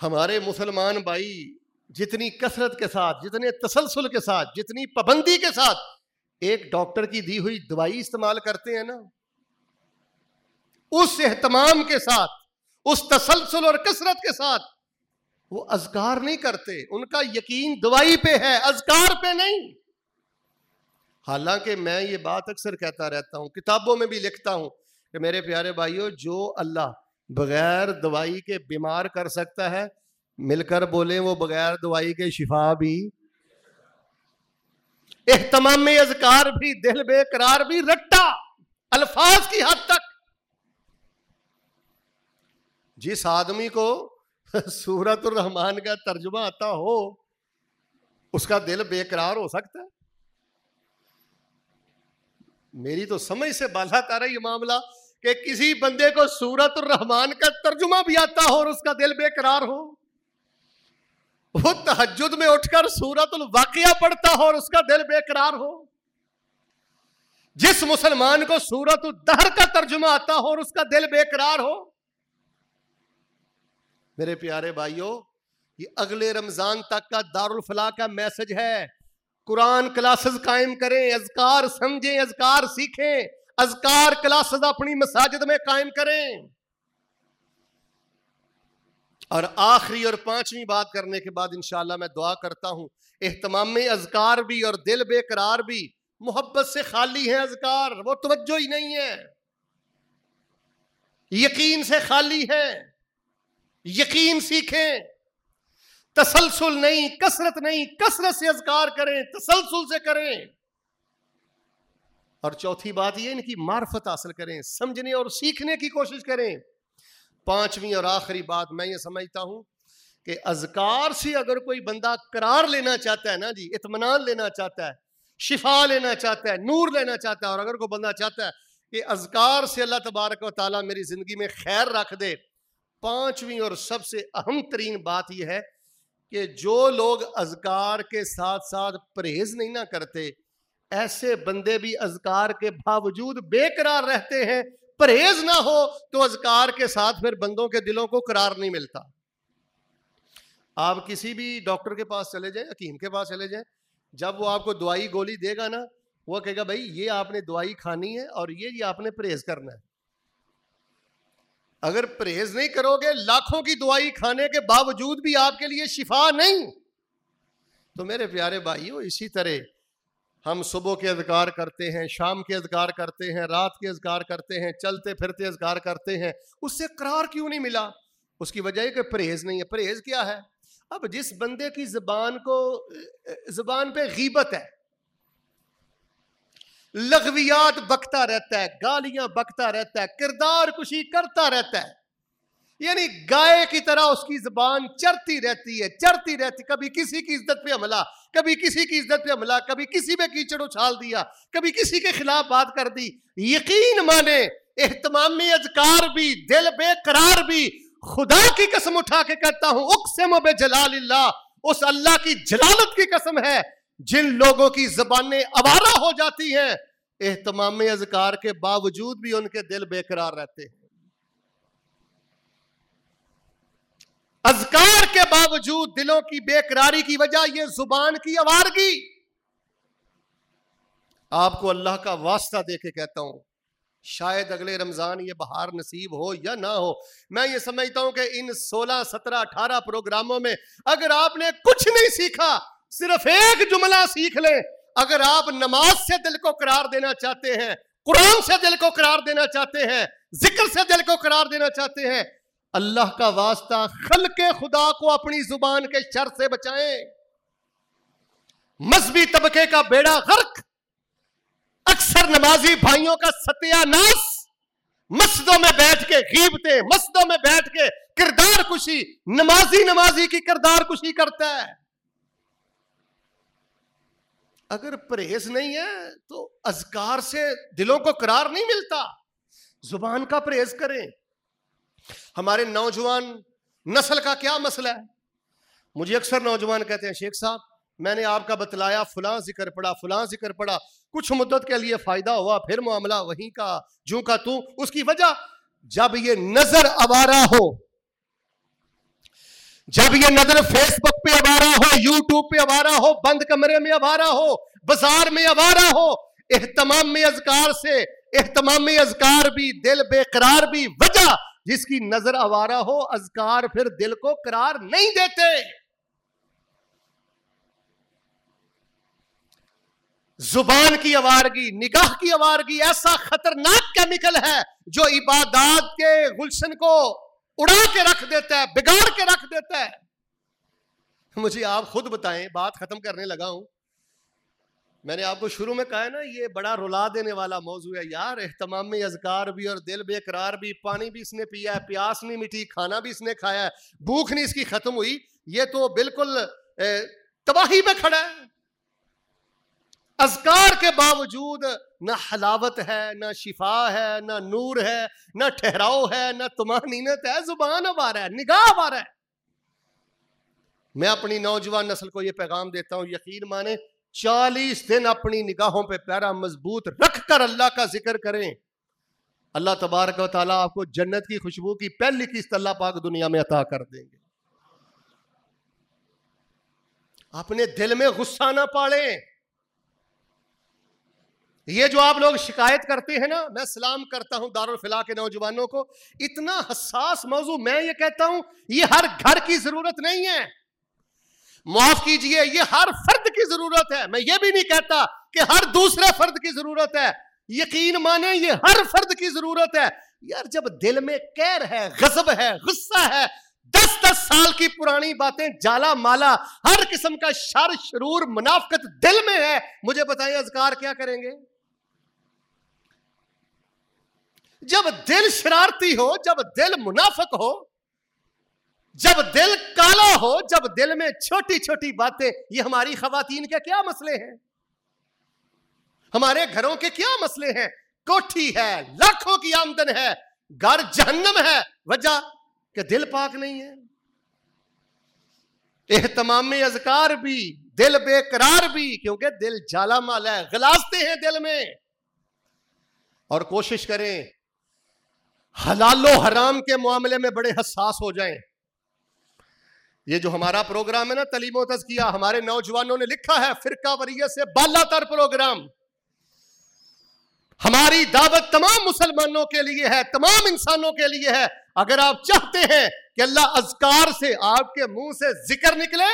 हमारे मुसलमान भाई जितनी कसरत के साथ जितने तसलसल के साथ जितनी पाबंदी के साथ एक डॉक्टर की दी हुई दवाई इस्तेमाल करते हैं ना उस एहतमाम के साथ उस तसलसल और कसरत के साथ वो अजगार नहीं करते उनका यकीन दवाई पे है अजगार पे नहीं हालांकि मैं ये बात अक्सर कहता रहता हूं किताबों में भी लिखता हूं कि मेरे प्यारे भाइयों जो अल्लाह बगैर दवाई के बीमार कर सकता है मिलकर बोले वो बगैर दवाई के शिफा भी एहतमाम अजकार भी दिल बेकरार भी रट्टा अल्फाज की हद तक जिस आदमी को सूरत रहमान का तर्जुमा आता हो उसका दिल बेकरार हो सकता है मेरी तो समझ से बाधा रही ये मामला कि किसी बंदे को सूरत रहमान का तर्जुमा भी आता हो और उसका दिल बेकरार हो वो तहजुद में उठकर सूरत वाकया पढ़ता हो और उसका दिल बेकरार हो जिस मुसलमान को सूरत दहर का तर्जुमा आता हो और उसका दिल बेकरार हो मेरे प्यारे भाइयों ये अगले रमजान तक का दारुल फला का मैसेज है कुरान क्लासेस कायम करें अजकार समझें अजकार सीखें अजकार क्लासेस अपनी मसाजिद में कायम करें और आखिरी और पांचवी बात करने के बाद इंशाल्लाह मैं दुआ करता हूं अहतमाम अजकार भी और दिल बेकरार भी मोहब्बत से खाली है अजकार वो तवज्जो ही नहीं है यकीन से खाली है यकीन सीखें तसलसल नहीं कसरत नहीं कसरत से अजकार करें तसलसल से करें और चौथी बात यह इनकी मार्फत हासिल करें समझने और सीखने की कोशिश करें पांचवी और आखिरी बात मैं ये समझता हूं कि अजकार से अगर कोई बंदा करार लेना चाहता है ना जी इतमान लेना चाहता है शिफा लेना चाहता है नूर लेना चाहता है और अगर कोई बंदा चाहता है कि अजकार से अल्लाह तबारक वाली मेरी ज़िंदगी में खैर रख दे पांचवी और सबसे अहम तरीन बात यह है कि जो लोग अजकार के साथ साथ परहेज नहीं ना करते ऐसे बंदे भी अजकार के बावजूद बेकरार रहते हैं परहेज ना हो तो अजकार के साथ फिर बंदों के दिलों को करार नहीं मिलता आप किसी भी डॉक्टर के पास चले जाए हकीम के पास चले जाए जब वो आपको दवाई गोली देगा ना वो कहेगा भाई ये आपने दवाई खानी है और ये ये आपने परहेज करना है अगर परहेज नहीं करोगे लाखों की दवाई खाने के बावजूद भी आपके लिए शिफा नहीं तो मेरे प्यारे भाइयों इसी तरह हम सुबह के अधिकार करते हैं शाम के अधिकार करते हैं रात के अधिकार करते हैं चलते फिरते अधिकार करते हैं उससे करार क्यों नहीं मिला उसकी वजह कि परहेज नहीं है परहेज क्या है अब जिस बंदे की जबान को जबान पे गीबत है लघवियात बकता रहता है गालियां बकता रहता है किरदार कुशी करता रहता है यानी गाय की तरह उसकी जबान चरती रहती है चरती रहती कभी किसी की इज्जत पे हमला कभी किसी की इज्जत पे हमला कभी किसी पे कीचड़ उछाल दिया कभी किसी के खिलाफ बात कर दी यकीन माने एहतमामी अजकार भी दिल बेकरार भी खुदा की कसम उठा के कहता हूं उकसम बे जलाल उस अल्लाह की जलालत की कसम है जिन लोगों की जबानें आवारा हो जाती हैं एहतमाम अजकार के बावजूद भी उनके दिल बेकरार रहते हैं अजकार के बावजूद दिलों की बेकरारी की वजह यह जुबान की आवारगी आपको अल्लाह का वास्ता दे के कहता हूं शायद अगले रमजान ये बहार नसीब हो या ना हो मैं ये समझता हूं कि इन 16, 17, 18 प्रोग्रामों में अगर आपने कुछ नहीं सीखा सिर्फ एक जुमला सीख लें अगर आप नमाज से दिल को करार देना चाहते हैं कुरान से दिल को करार देना चाहते हैं जिक्र से दिल को करार देना चाहते हैं अल्लाह का वास्ता खल के खुदा को अपनी जुबान के शर से बचाए मजहबी तबके का बेड़ा गर्क अक्सर नमाजी भाइयों का सत्यानाश मस्जिदों में बैठ के गीबते मस्जिदों में बैठ के किरदार कुशी नमाजी नमाजी की किरदार कुशी करता है अगर परहेज नहीं है तो अजकार से दिलों को करार नहीं मिलता जुबान का परहेज करें हमारे नौजवान नस्ल का क्या मसला है मुझे अक्सर नौजवान कहते हैं शेख साहब मैंने आपका बतलाया फुला जिक्र पड़ा फुला जिक्र पड़ा कुछ मुद्दत के लिए फायदा हुआ फिर मामला वहीं का जू का तू उसकी वजह जब ये नजर अबारा हो जब ये नजर फेसबुक पे अबारा हो यूट्यूब पे अबारा हो बंद कमरे में अबारा हो बाजार में अबारा हो एहतमाम अजकार से एहतमाम अजकार भी दिल बेकरार भी वजह जिसकी नजर आवारा हो अजकार फिर दिल को करार नहीं देते जुबान की आवारगी निगाह की आवारगी ऐसा खतरनाक केमिकल है जो इबादत के गुलशन को उड़ा के रख देता है बिगाड़ के रख देता है मुझे आप खुद बताएं बात खत्म करने लगा हूं मैंने आपको शुरू में कहा है ना ये बड़ा रुला देने वाला मौजू है यार अहतमाम अजगार भी और दिल बेकरार भी पानी भी इसने पिया है प्यास नहीं मिटी खाना भी इसने खाया है भूख नहीं इसकी खत्म हुई ये तो बिल्कुल तबाही में खड़ा है अजगार के बावजूद ना हलावत है ना शिफा है ना नूर है ना ठहराव है ना तुमानीनत है जुबान आवारा है निगाह आवारा है मैं अपनी नौजवान नस्ल को यह पैगाम देता हूं यकीन माने चालीस दिन अपनी निगाहों पे पैरा मजबूत रखकर अल्लाह का जिक्र करें अल्लाह तबारक ताली आपको जन्नत की खुशबू की पहली किस्त अल्लाह पाक दुनिया में अता कर देंगे अपने दिल में गुस्सा ना पाले ये जो आप लोग शिकायत करते हैं ना मैं सलाम करता हूं दारुल फिला के नौजवानों को इतना हसास मौजू मैं ये कहता हूं ये हर घर की जरूरत नहीं है माफ कीजिए ये हर फर्द की जरूरत है मैं ये भी नहीं कहता कि हर दूसरे फर्द की जरूरत है यकीन माने ये हर फर्द की जरूरत है यार जब दिल में कैर है गजब है गुस्सा है दस दस साल की पुरानी बातें जाला माला हर किस्म का शर शरूर मुनाफकत दिल में है मुझे बताइए अजगार क्या करेंगे जब दिल शरारती हो जब दिल मुनाफक हो जब दिल काला हो जब दिल में छोटी छोटी बातें ये हमारी खातन के क्या मसले हैं हमारे घरों के क्या मसले हैं कोठी है लाखों की आमदन है घर जहन्नम है वजह कि दिल पाक नहीं है एहतमाम अजकार भी दिल बेकरार भी क्योंकि दिल जाला माल है गलासते हैं दिल में और कोशिश करें हलालो हराम के मामले में बड़े हसास हो जाएं ये जो हमारा प्रोग्राम है ना तज किया हमारे नौजवानों ने लिखा है फिरका वरीय से बालातर प्रोग्राम हमारी दावत तमाम मुसलमानों के लिए है तमाम इंसानों के लिए है अगर आप चाहते हैं कि अल्लाह अजकार से आपके मुंह से जिक्र निकले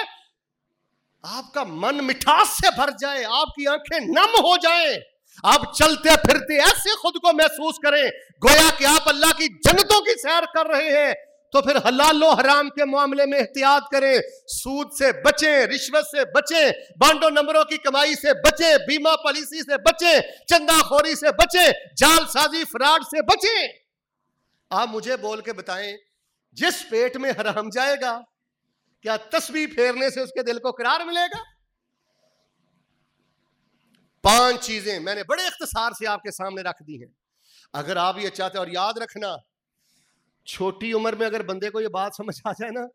आपका मन मिठास से भर जाए आपकी आंखें नम हो जाए आप चलते फिरते ऐसे खुद को महसूस करें गोया कि आप अल्लाह की जन्नतों की सैर कर रहे हैं तो फिर हलालो हराम के मामले में एहतियात करें सूद से बचें रिश्वत से बचें बांडो नंबरों की कमाई से बचें बीमा पॉलिसी से बचें चंदाखोरी से बचें जालसाजी फ्रॉड से बचें आप मुझे बोल के बताएं जिस पेट में हराम जाएगा क्या तस्वीर फेरने से उसके दिल को करार मिलेगा पांच चीजें मैंने बड़े इख्तसार से आपके सामने रख दी हैं अगर आप ये चाहते और याद रखना छोटी उम्र में अगर बंदे को ये बात समझ आ जाए ना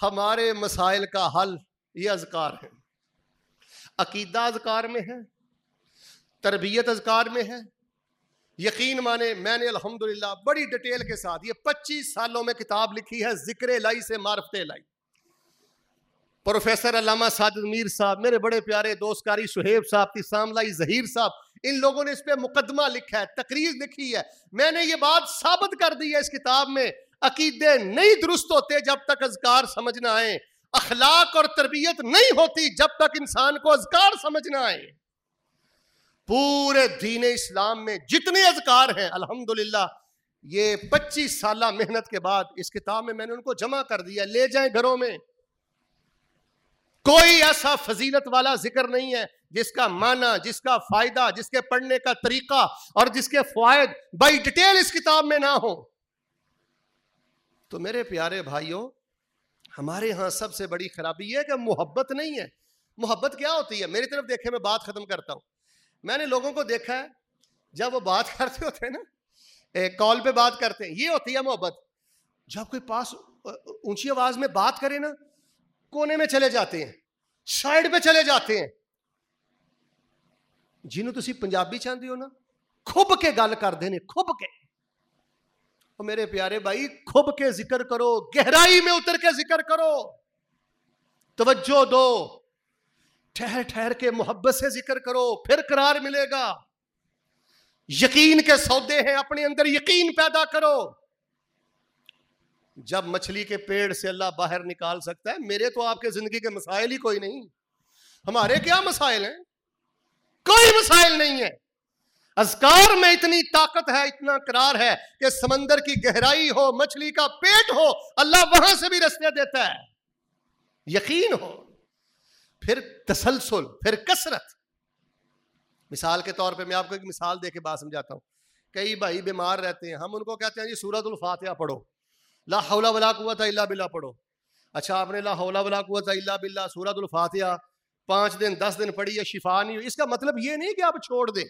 हमारे मसाइल का हल ये अजकार है अकीदा अजकार में है तरबियत अजकार में है यकीन माने मैंने अल्हम्दुलिल्लाह बड़ी डिटेल के साथ ये 25 सालों में किताब लिखी है जिक्र लाई से मार्फते लाई प्रोफेसर अलामा साजिद मीर साहब मेरे बड़े प्यारे दोस्तकारी सुहेब साहब साहब तिसामलाई जहीर साहब इन लोगों ने इस पर मुकदमा लिखा है तकरीर लिखी है मैंने ये बात साबित कर दी है इस किताब में अकीदे नहीं दुरुस्त होते जब तक अजकार समझना आए अखलाक और तरबियत नहीं होती जब तक इंसान को अजकार समझना आए पूरे दीन इस्लाम में जितने अजकार हैं अलहमदुल्ला ये पच्चीस साल मेहनत के बाद इस किताब में मैंने उनको जमा कर दिया ले जाए घरों में कोई ऐसा फजीलत वाला जिक्र नहीं है जिसका माना जिसका फायदा जिसके पढ़ने का तरीका और जिसके फायद बाई डिटेल इस किताब में ना हो तो मेरे प्यारे भाइयों हमारे यहां सबसे बड़ी खराबी यह है कि मोहब्बत नहीं है मोहब्बत क्या होती है मेरी तरफ देखे मैं बात खत्म करता हूं मैंने लोगों को देखा है जब वो बात करते होते हैं ना एक कॉल पे बात करते हैं ये होती है मोहब्बत जब कोई पास ऊंची आवाज में बात करे ना कोने में चले जाते हैं साइड पे चले जाते हैं जिन्हों तुम पंजाबी चाहते हो ना खुब के गल करते हैं खुब के मेरे प्यारे भाई खुब के जिक्र करो गहराई में उतर के जिक्र करो तवज्जो दो ठहर ठहर के मुहब्बत से जिक्र करो फिर करार मिलेगा यकीन के सौदे हैं अपने अंदर यकीन पैदा करो जब मछली के पेड़ से अल्लाह बाहर निकाल सकता है मेरे तो आपके जिंदगी के मसाइल ही कोई नहीं हमारे क्या मसाइल हैं कोई मसाइल नहीं है अजकार में इतनी ताकत है इतना करार है कि समंदर की गहराई हो मछली का पेट हो अल्लाह वहां से भी रस्ते देता है यकीन हो फिर तसलसल फिर कसरत मिसाल के तौर पे मैं आपको एक मिसाल दे के बात समझाता हूँ कई भाई बीमार रहते हैं हम उनको कहते हैं जी सूरत फातिहा पढ़ो ला हौला वला कुआ था बिल्ला पढ़ो अच्छा आपने ला हौला वला कुआ था बिल्ला सूरतुल फातिहा पांच दिन दस दिन पढ़ी है शिफा नहीं हुई इसका मतलब ये नहीं कि आप छोड़ दें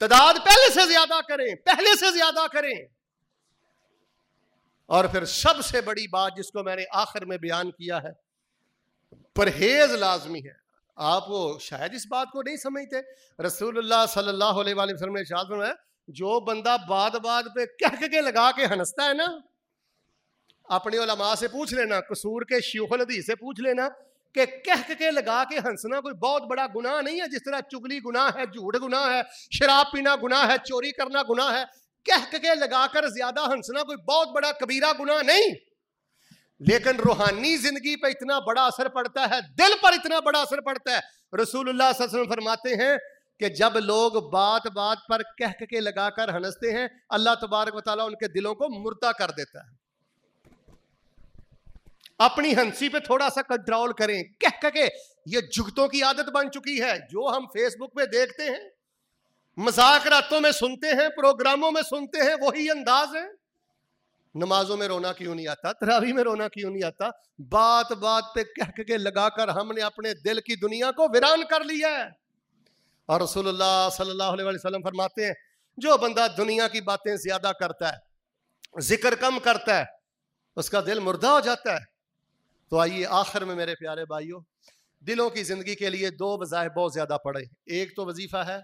तादाद पहले से ज्यादा करें पहले से ज्यादा करें और फिर सबसे बड़ी बात जिसको मैंने आखिर में बयान किया है परहेज लाजमी है आप वो शायद इस बात को नहीं समझते रसूलुल्लाह सल्लल्लाहु अलैहि वसल्लम ने शाद फरमाया जो बंदा बाद बाद पे कह के लगा के हंसता है ना अपने ओलमा से पूछ लेना कसूर के श्यूखल अधी से पूछ लेना कि कह के लगा के हंसना कोई बहुत बड़ा गुनाह नहीं है जिस तरह चुगली गुनाह है झूठ गुनाह है शराब पीना गुनाह है चोरी करना गुनाह है कह के लगाकर ज्यादा हंसना कोई बहुत बड़ा कबीरा गुनाह नहीं लेकिन रूहानी जिंदगी पर इतना बड़ा असर पड़ता है दिल पर इतना बड़ा असर पड़ता है रसूल फरमाते हैं कि जब लोग बात बात पर कह के लगाकर हंसते हैं अल्लाह तबारक वाली उनके दिलों को मुर्दा कर देता है अपनी हंसी पे थोड़ा सा कंट्रोल करें कह के ये जुगतों की आदत बन चुकी है जो हम फेसबुक पे देखते हैं मजाक रातों में सुनते हैं प्रोग्रामों में सुनते हैं वही अंदाज है नमाजों में रोना क्यों नहीं आता तरावी में रोना क्यों नहीं आता बात बात पे कह के लगाकर हमने अपने दिल की दुनिया को वीरान कर लिया है और रसूलुल्लाह सल्लल्लाहु अलैहि वसल्लम फरमाते हैं जो बंदा दुनिया की बातें ज़्यादा करता है ज़िक्र कम करता है उसका दिल मुर्दा हो जाता है तो आइए आखिर में मेरे प्यारे भाइयों दिलों की ज़िंदगी के लिए दो वज़ाह बहुत ज़्यादा पड़े एक तो वजीफ़ा है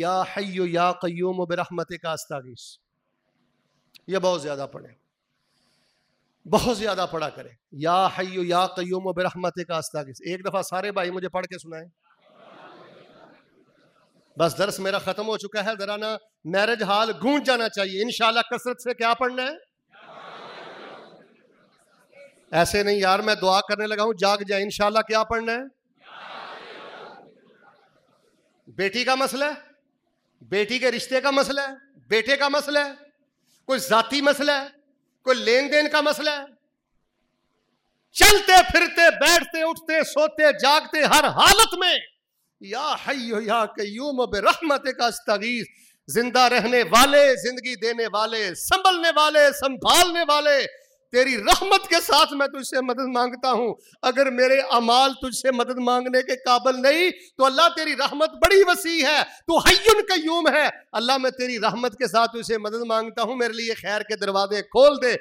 या हयो या क्यूम बरहमत का आस्तागीस यह बहुत ज़्यादा पढ़े बहुत ज़्यादा पढ़ा करें या हयो या क्यूम बरहमत का आस्तागीस एक दफ़ा सारे भाई मुझे पढ़ के सुनाएं बस दर्स मेरा ख़त्म हो चुका है ज़रा ना मैरिज हाल गूंज जाना चाहिए इन कसरत से क्या पढ़ना है ऐसे नहीं यार मैं दुआ करने लगा हूं जाग जाए इनशाला क्या पढ़ना है बेटी का मसला है बेटी के रिश्ते का मसला है बेटे का मसला है कोई जाति मसला है कोई लेन देन का मसला है चलते फिरते बैठते उठते सोते जागते हर हालत में या हयो या कयूम बरहमत का जिंदा रहने वाले जिंदगी देने वाले संभलने वाले संभालने वाले तेरी रहमत के साथ मैं तुझसे मदद मांगता हूँ अगर मेरे अमाल तुझसे मदद मांगने के काबल नहीं तो अल्लाह तेरी रहमत बड़ी वसी है तू हयुन कयूम है अल्लाह मैं तेरी रहमत के साथ तुझसे मदद मांगता हूँ मेरे लिए खैर के दरवाजे खोल दे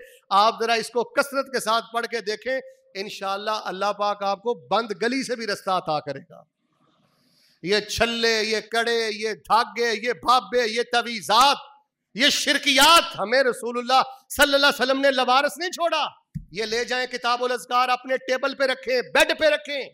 आप ज़रा इसको कसरत के साथ पढ़ के देखें इन अल्लाह पाक आपको बंद गली से भी रास्ता अता करेगा ये छल्ले ये कड़े ये धागे ये भाबे ये तवीजात ये शिरकियात हमें रसूलुल्लाह सल्लल्लाहु अलैहि वसल्लम ने लवारस नहीं छोड़ा ये ले जाएं किताबुल अजगार अपने टेबल पे रखें बेड पे रखें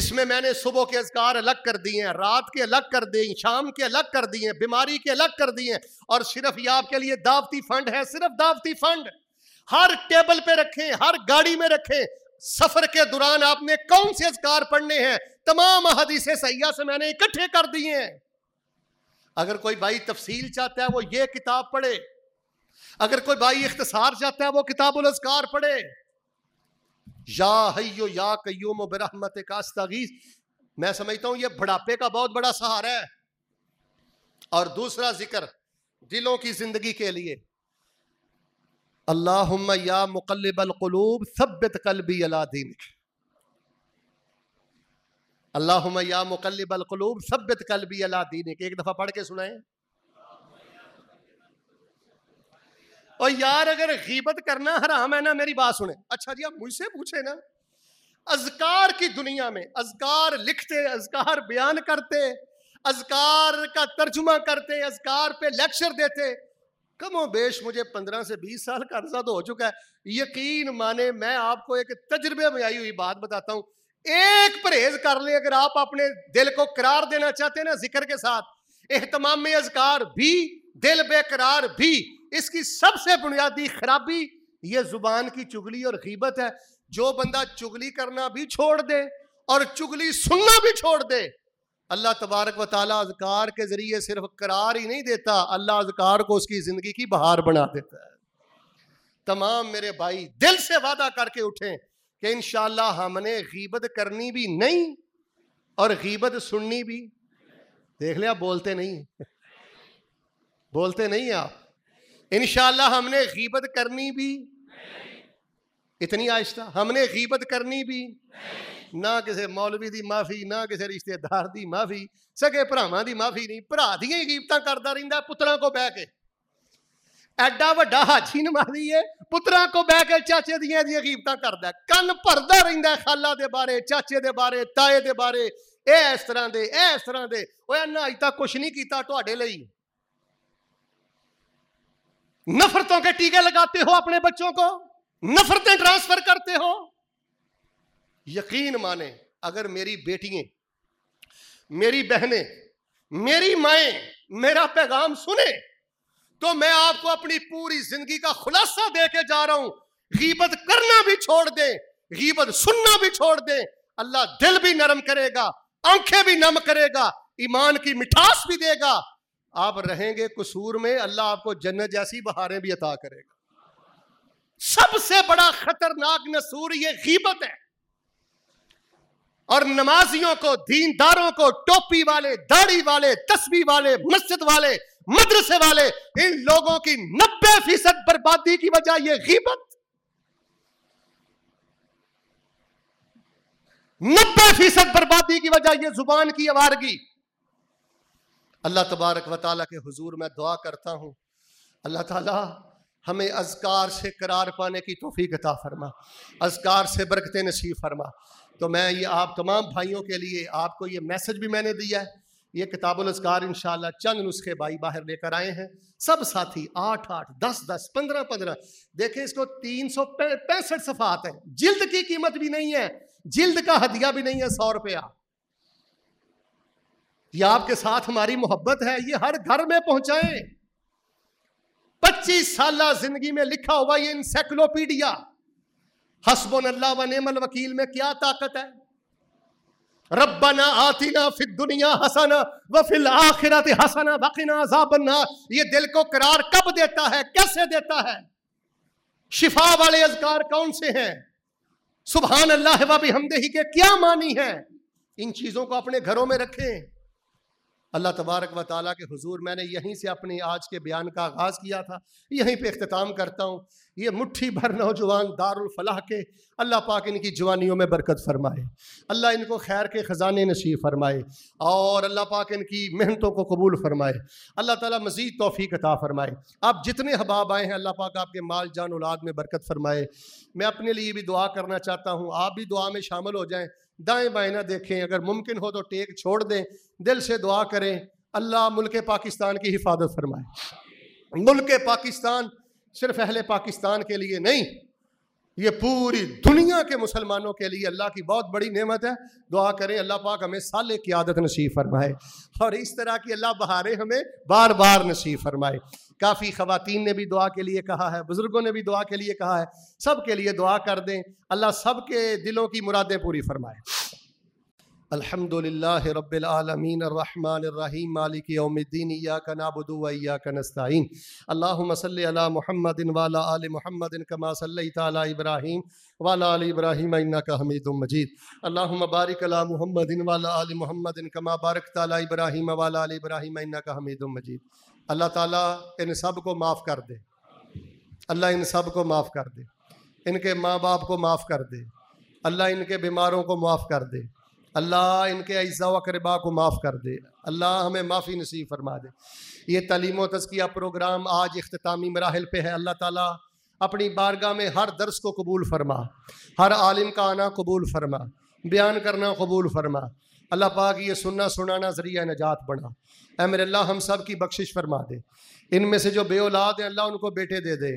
इसमें मैंने सुबह के अजगार अलग कर दिए हैं रात के अलग कर दिए शाम के अलग कर दिए बीमारी के अलग कर दिए और सिर्फ ये आपके लिए दावती फंड है सिर्फ दावती फंड हर टेबल पे रखें हर गाड़ी में रखें सफर के दौरान आपने कौन से अजकार पढ़ने हैं तमाम हदीसे सैया से मैंने इकट्ठे कर दिए हैं अगर कोई भाई तफसील चाहता है वो ये किताब पढ़े अगर कोई भाई इख्तसार चाहता है वो किताब अजगार पढ़े या हयो या कयूम बरहमत का मैं समझता हूं ये बुढ़ापे का बहुत बड़ा सहारा है और दूसरा जिक्र दिलों की जिंदगी के लिए अल्लाह या मुकलबलकलूब सब्बत कलबी दीन अल्लाह या मुकलबलकलूब सब्बत कलबी अलादीन एक दफ़ा पढ़ के सुनाए और यार अगर गीबत करना हराम है ना मेरी बात सुने अच्छा जी आप मुझसे पूछे ना अजकार की दुनिया में अजकार लिखते अजकार बयान करते अजकार का तर्जुमा करते अजकार पे लेक्चर देते कमो बेश मुझे पंद्रह से बीस साल का अर्जा तो हो चुका है यकीन माने मैं आपको एक तजर्बे में आई हुई बात बताता हूँ एक परहेज कर ले अगर आप अपने दिल को करार देना चाहते हैं ना जिक्र के साथ एहतमाम अजकार भी दिल बेकरार भी इसकी सबसे बुनियादी खराबी ये जुबान की चुगली और गीबत है जो बंदा चुगली करना भी छोड़ दे और चुगली सुनना भी छोड़ दे अल्लाह तबारक व ताली अजकार के ज़रिए सिर्फ करार ही नहीं देता अल्लाह अजकार को उसकी ज़िंदगी की बहार बना देता है तमाम मेरे भाई दिल से वादा करके उठे कि इन हमने गीबत करनी भी नहीं और गीबत सुननी भी देख लिया बोलते नहीं बोलते नहीं आप इनशाला हमने गीबत करनी भी इतनी आहिस्ता हमने गीबत करनी भी ਨਾ ਕਿਸੇ ਮੌਲਵੀ ਦੀ ਮਾਫੀ ਨਾ ਕਿਸੇ ਰਿਸ਼ਤੇਦਾਰ ਦੀ ਮਾਫੀ ਸਕੇ ਭਰਾਵਾਂ ਦੀ ਮਾਫੀ ਨਹੀਂ ਭਰਾ ਦੀਆਂ ਹੀ ਕੀਮਤਾਂ ਕਰਦਾ ਰਹਿੰਦਾ ਪੁੱਤਰਾਂ ਕੋ ਬਹਿ ਕੇ ਐਡਾ ਵੱਡਾ ਹਾਜੀ ਨਮਾਜ਼ੀ ਏ ਪੁੱਤਰਾਂ ਕੋ ਬਹਿ ਕੇ ਚਾਚੇ ਦੀਆਂ ਦੀਆਂ ਕੀਮਤਾਂ ਕਰਦਾ ਕੰਨ ਭਰਦਾ ਰਹਿੰਦਾ ਖਾਲਾ ਦੇ ਬਾਰੇ ਚਾਚੇ ਦੇ ਬਾਰੇ ਤਾਏ ਦੇ ਬਾਰੇ ਇਹ ਇਸ ਤਰ੍ਹਾਂ ਦੇ ਇਹ ਇਸ ਤਰ੍ਹਾਂ ਦੇ ਓਏ ਇਹਨਾਂ ਅਜ ਤੱਕ ਕੁਝ ਨਹੀਂ ਕੀਤਾ ਤੁਹਾਡੇ ਲਈ नफरतों ਕੇ ਟੀਕੇ ਲਗਾਤੇ ਹੋ ਆਪਣੇ ਬੱਚੋਂ ਕੋ नफरतें ਟ੍ਰਾਂਸਫਰ ਕਰਤੇ ਹੋ यकीन माने अगर मेरी बेटियां मेरी बहनें मेरी माए मेरा पैगाम सुने तो मैं आपको अपनी पूरी जिंदगी का खुलासा दे के जा रहा हूं गीबत करना भी छोड़ दे गीबत सुनना भी छोड़ दे अल्लाह दिल भी नरम करेगा आंखें भी नम करेगा ईमान की मिठास भी देगा आप रहेंगे कसूर में अल्लाह आपको जन्नत जैसी बहारें भी अता करेगा सबसे बड़ा खतरनाक नसूर ये गीबत है और नमाजियों को दीनदारों को टोपी वाले दाढ़ी वाले तस्बी वाले मस्जिद वाले मदरसे वाले इन लोगों की नब्बे फीसद बर्बादी की वजह यह गीबत नब्बे फीसद बर्बादी की वजह यह जुबान की आवारगी अल्लाह तबारक वाली के हजूर में दुआ करता हूं अल्लाह ताला हमें अजकार से करार पाने की तोफ़ी अता फरमा अजकार से बरकते नसीब फरमा तो मैं ये आप तमाम भाइयों के लिए आपको ये मैसेज भी मैंने दिया है ये किताबुलस्कार इन चंद नुस्खे भाई बाहर लेकर आए हैं सब साथी आठ आठ दस दस पंद्रह पंद्रह देखें इसको तीन सौ पैंसठ सफात है जिल्द की कीमत भी नहीं है जिल्द का हदिया भी नहीं है सौ रुपया ये आपके साथ हमारी मोहब्बत है ये हर घर में पहुंचाएं पच्चीस साल जिंदगी में लिखा हुआ ये इंसाइक्लोपीडिया हसबन अल्लाह व नेमल वकील में क्या ताकत है रब्बना आतिना फिर दुनिया हसना व फिल आखिरत हसना बकिना जाबना ये दिल को करार कब देता है कैसे देता है शिफा वाले अजगार कौन से हैं सुबहान अल्लाह वबी हमदही के क्या मानी है इन चीज़ों को अपने घरों में रखें अल्लाह तबारक व ताली के हजूर मैंने यहीं से अपने आज के बयान का आगाज़ किया था यहीं पर अख्ताम करता हूँ ये मुठ्ठी भर नौजवान दारफलाह के अल्लाह पाक इनकी जवानियों में बरकत फ़रमाए अल्लाह इनको खैर के ख़जाने नशीब फ़रमाए और अल्लाह पाक इनकी मेहनतों को कबूल फ़रमाए अल्लाह ताली मज़ीद तोफ़ी कता फ़रमाए आप जितने हबाब आए हैं अल्लाह पाक आपके माल जान उलाद में बरकत फ़रमाए मैं अपने लिए भी दुआ करना चाहता हूँ आप भी दुआ में शामिल हो जाएँ दाएं बाएं ना देखें अगर मुमकिन हो तो टेक छोड़ दें दिल से दुआ करें अल्लाह मुल्क पाकिस्तान की हिफाजत फरमाए मुल्क पाकिस्तान सिर्फ अहल पाकिस्तान के लिए नहीं ये पूरी दुनिया के मुसलमानों के लिए अल्लाह की बहुत बड़ी नेमत है दुआ करें अल्लाह पाक हमें साले की आदत नसीब फरमाए और इस तरह की अल्लाह बहारे हमें बार बार नसीब फरमाए काफ़ी ख़वातीन ने भी दुआ के लिए कहा है बुज़ुर्गों ने भी दुआ के लिए कहा है सब के लिए दुआ कर दें अल्लाह सब के दिलों की मुरादें पूरी फरमाए अलहमदिल्ला रबालमीन रहीम मालिक यौमद्दीन या का नाबुदू या का नस्तीन अल्लाम सल महमदिन वाला आल महमदिन कमा सल तला इब्राहीम वाला आल इब्राहीम इन्ना का हमीद मजीद अल्लाम बारिक अला महमदिन वाला आल महमदिन कमा बारक तला इब्राहीम वाला आल इब्राहीम इन्ना का हमीद मजीद अल्लाह ताला इन सब को माफ़ कर दे अल्लाह इन सब को माफ़ कर दे इनके माँ बाप को माफ़ कर दे अल्लाह इनके बीमारों को माफ़ कर दे अल्लाह इनके अज्जा व करबा को माफ़ कर दे अल्लाह हमें माफ़ी नसीब फरमा दे ये तलीम तज़किया प्रोग्राम आज अख्तामी मराहल पे है अल्लाह ताला अपनी बारगाह में हर दर्स को कबूल फरमा हर आलिम का आना कबूल फरमा बयान करना कबूल फरमा अल्लाह पाक ये सुनना सुनाना ज़रिया नजात बना ए मेरे अल्लाह हम सब की बख्शिश फरमा दे इनमें से जो बे औलाद हैं अल्लाह उनको बेटे दे दे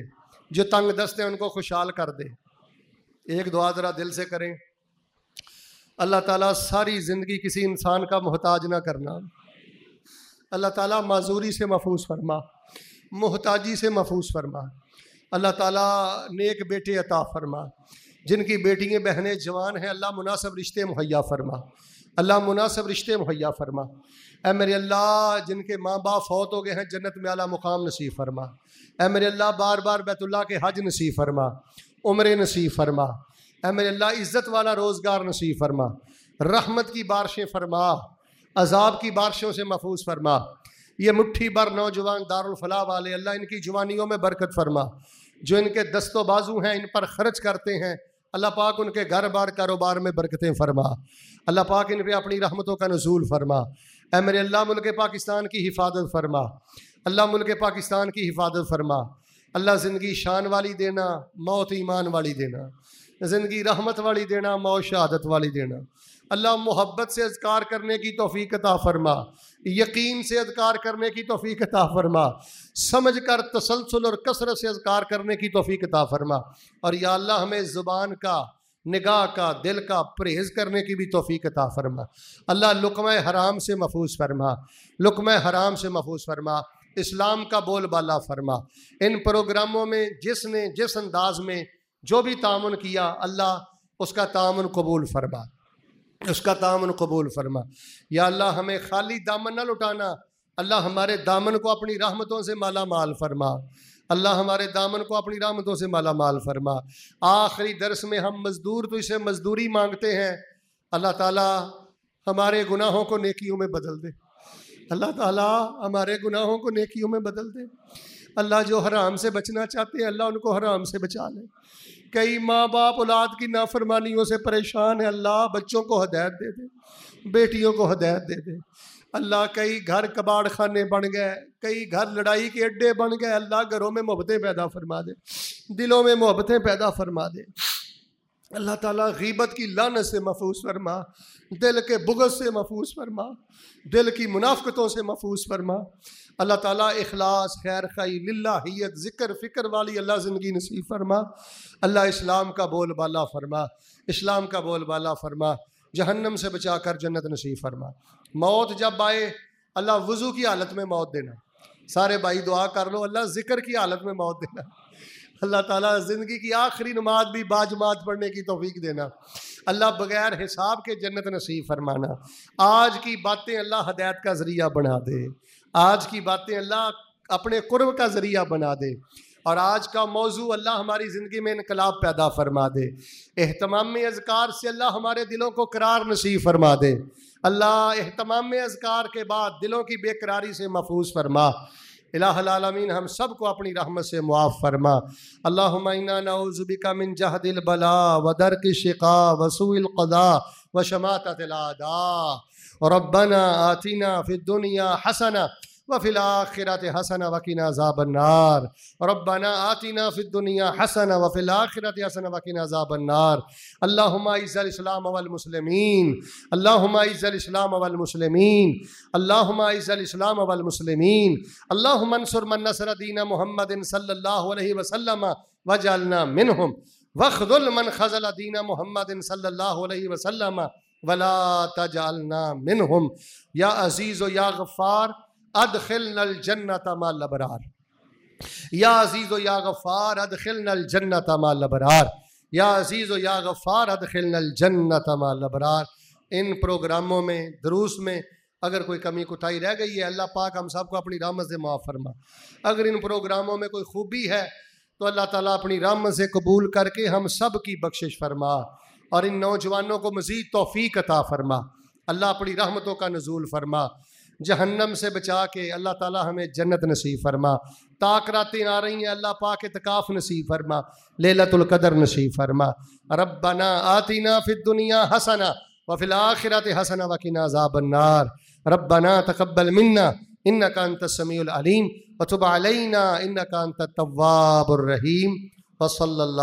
जो तंग दस्त हैं उनको खुशहाल कर दे एक दुआ ज़रा दिल से करें अल्लाह ताला सारी ज़िंदगी किसी इंसान का मोहताज ना करना अल्लाह ताला माजूरी से महफूज फरमा मोहताजी से महफूज फरमा अल्लाह ताला नेक बेटे अता फरमा जिनकी बेटियाँ बहनें जवान हैं अल्लाह मुनासब रिश्ते मुहैया फरमा अल्लाह मुनासिब रिश्ते मुहैया फरमा ए मेरे अल्लाह जिनके माँ बाप फौत हो गए हैं जन्नत में आला मुकाम नसीब फरमा ए मेरे अल्लाह बार बार बैतुल्ला के हज नसीब फरमा उम्र नसीब फरमा ए मेरे अल्लाह इज़्ज़त वाला रोज़गार नसीब फरमा रहमत की बारिशें फरमा अजाब की बारिशों से महफूज फरमा ये मुट्ठी भर नौजवान दारुलफलाह वाले अल्लाह इनकी जवानियों में बरकत फरमा जो इनके दस्तो बाजू हैं इन पर खर्च करते हैं अल्लाह पाक उनके घर बार कारोबार में बरकतें फरमा अल्लाह पाक इन पर अपनी रहमतों का नजूल फरमा ऐ मेरे अल्लाह मुल्क पाकिस्तान की हिफाजत फरमा अल्लाह मुल्क पाकिस्तान की हिफाजत फरमा अल्लाह ज़िंदगी शान वाली देना मौत ईमान वाली देना ज़िंदगी रहमत वाली देना मौत शहादत वाली देना अल्लाह मोहब्बत से अजकार करने की तोफ़ी अता फरमा यकीन से अजकार करने की तोफ़ी अता फरमा समझ कर तसलसल और कसरत से अजकार करने की तोफ़ी अता फरमा और या अल्लाह हमें ज़ुबान का निगाह का दिल का परहेज़ करने की भी तोफ़ी अता फरमा अल्लाह लुकम हराम से महफूज फरमा लुकम हराम से महफूज फरमा इस्लाम का बोल बाला फरमा इन प्रोग्रामों में जिसने जिस अंदाज में जो भी तामन किया अल्लाह उसका तामन कबूल फरमा उसका तामन कबूल फरमा या अल्लाह हमें खाली दामन न लुटाना अल्लाह हमारे दामन को अपनी रहमतों से माला माल फरमा अल्लाह हमारे दामन को अपनी रामतों से माला माल फरमा आखिरी दरस में हम मजदूर तो इसे मजदूरी मांगते हैं अल्लाह ताला हमारे गुनाहों को नेकियों में बदल दे अल्लाह ताला हमारे गुनाहों को नेकियों में बदल दे अल्लाह जो हराम से बचना चाहते हैं अल्लाह उनको हराम से बचा ले कई माँ बाप औलाद की नाफरमानियों से परेशान है अल्लाह बच्चों को हदायत दे दे बेटियों को हदायत दे दे अल्लाह कई घर कबाड़ खाने बन गए कई घर लड़ाई के अड्डे बन गए अल्लाह घरों में मोहब्बतें पैदा फरमा दे दिलों में मोहब्बतें पैदा फरमा दे अल्लाह ताला गीबत की लान से महफूज फरमा दिल के बुगज से महफूज फरमा दिल की मुनाफ़तों से महफूज फरमा अल्लाह ताला इखलास खैर खाई लाहीत ज़िक्र फ़िक्र वाली अल्लाह ज़िंदगी नसीब फरमा अल्लाह इस्लाम का बोल बाला फरमा इस्लाम का बोल बाला फरमा जहन्नम से बचा कर जन्नत नसीब फरमा मौत जब आए अल्लाह वज़ू की हालत में मौत देना सारे भाई दुआ कर लो अल्लाह ज़िक्र की हालत में मौत देना अल्लाह ताला ज़िंदगी की आखिरी नमाज भी बाजमात पढ़ने की तोफ़ीक देना अल्लाह बगैर हिसाब के जन्नत नसीब फरमाना आज की बातें अल्लाह हदायत का ज़रिया बना दे आज की बातें अल्लाह अपने कुर्ब का ज़रिया बना दे और आज का मौजू अल्लाह हमारी ज़िंदगी में इनकलाब पैदा फरमा दे अहतमाम अजकार से अल्लाह हमारे दिलों को करार नसीब फरमा दे अल्लाह अहतमाम अजकार के बाद दिलों की बेकरारी से महफूज फरमा इलामीन हम सब को अपनी रहमत से मुआफ़ फरमा अल्लाह नाउज़बिका मिन जहदिल बला वदर की शिका वसूलदा व शमात रबना आतीना फिर दुनिया हसना वफ़िलाखिरत हसन वकीन ज़ाबन्नार रब्बना आतिना फ़िद्दुनिया हसन वफ़िल आखिरत हसन वकीन ज़ाबन्नार अल्लाहुमाइज़लस्लाम वलमसलमिन अल्लाहुमाइज़लस्लाम वलमसलमिन अल्लाहुमाइज़लस्लाम वलमसलमिन अल्लाहुमनसुर मन नसर दीन मुहम्मदिन सल्लल्लाहु अलैहि वसल्लम वजलना मिनहुम वखदुल मन खजल दीन मुहम्मदिन सल्लल्लाहु अलैहि वसल्लम वला तजलना मिनहुम या अज़ीज़ या गफ़ार अदखिल नल जन्नत माल लबरार या अजीज़ या गफ़ार अदखिल नल जन्नत माल लबरार या अजीज़ या गफ़ार अदखिल नल जन्नत माल लबरार इन प्रोग्रामों में दरूस में अगर कोई कमी कोताही रह गई है अल्लाह पाक हम सबको अपनी राम से मुआ फरमा अगर इन प्रोग्रामों में कोई खूबी है तो अल्लाह ताला अपनी राम से कबूल करके हम सब की बख्शिश फरमा और इन नौजवानों को मज़ीद तोफ़ी अता फरमा अल्लाह अपनी रहमतों का नजूल फरमा जहन्नम से बचा के अल्लाह ताला हमें जन्नत नसीब फरमा ताक रातें आ रही हैं अल्लाह पाक तकाफ़ नसीब फरमा लतुल्कदर नसीब फरमा रब्बना आतिना फिद दुनिया हसना व फिल आखिरत हसना वकीना जाबन्नार रब्बना तकबल मन्ना इन कान समीम वतुब अलैना इन कान तवाबरहीम वसल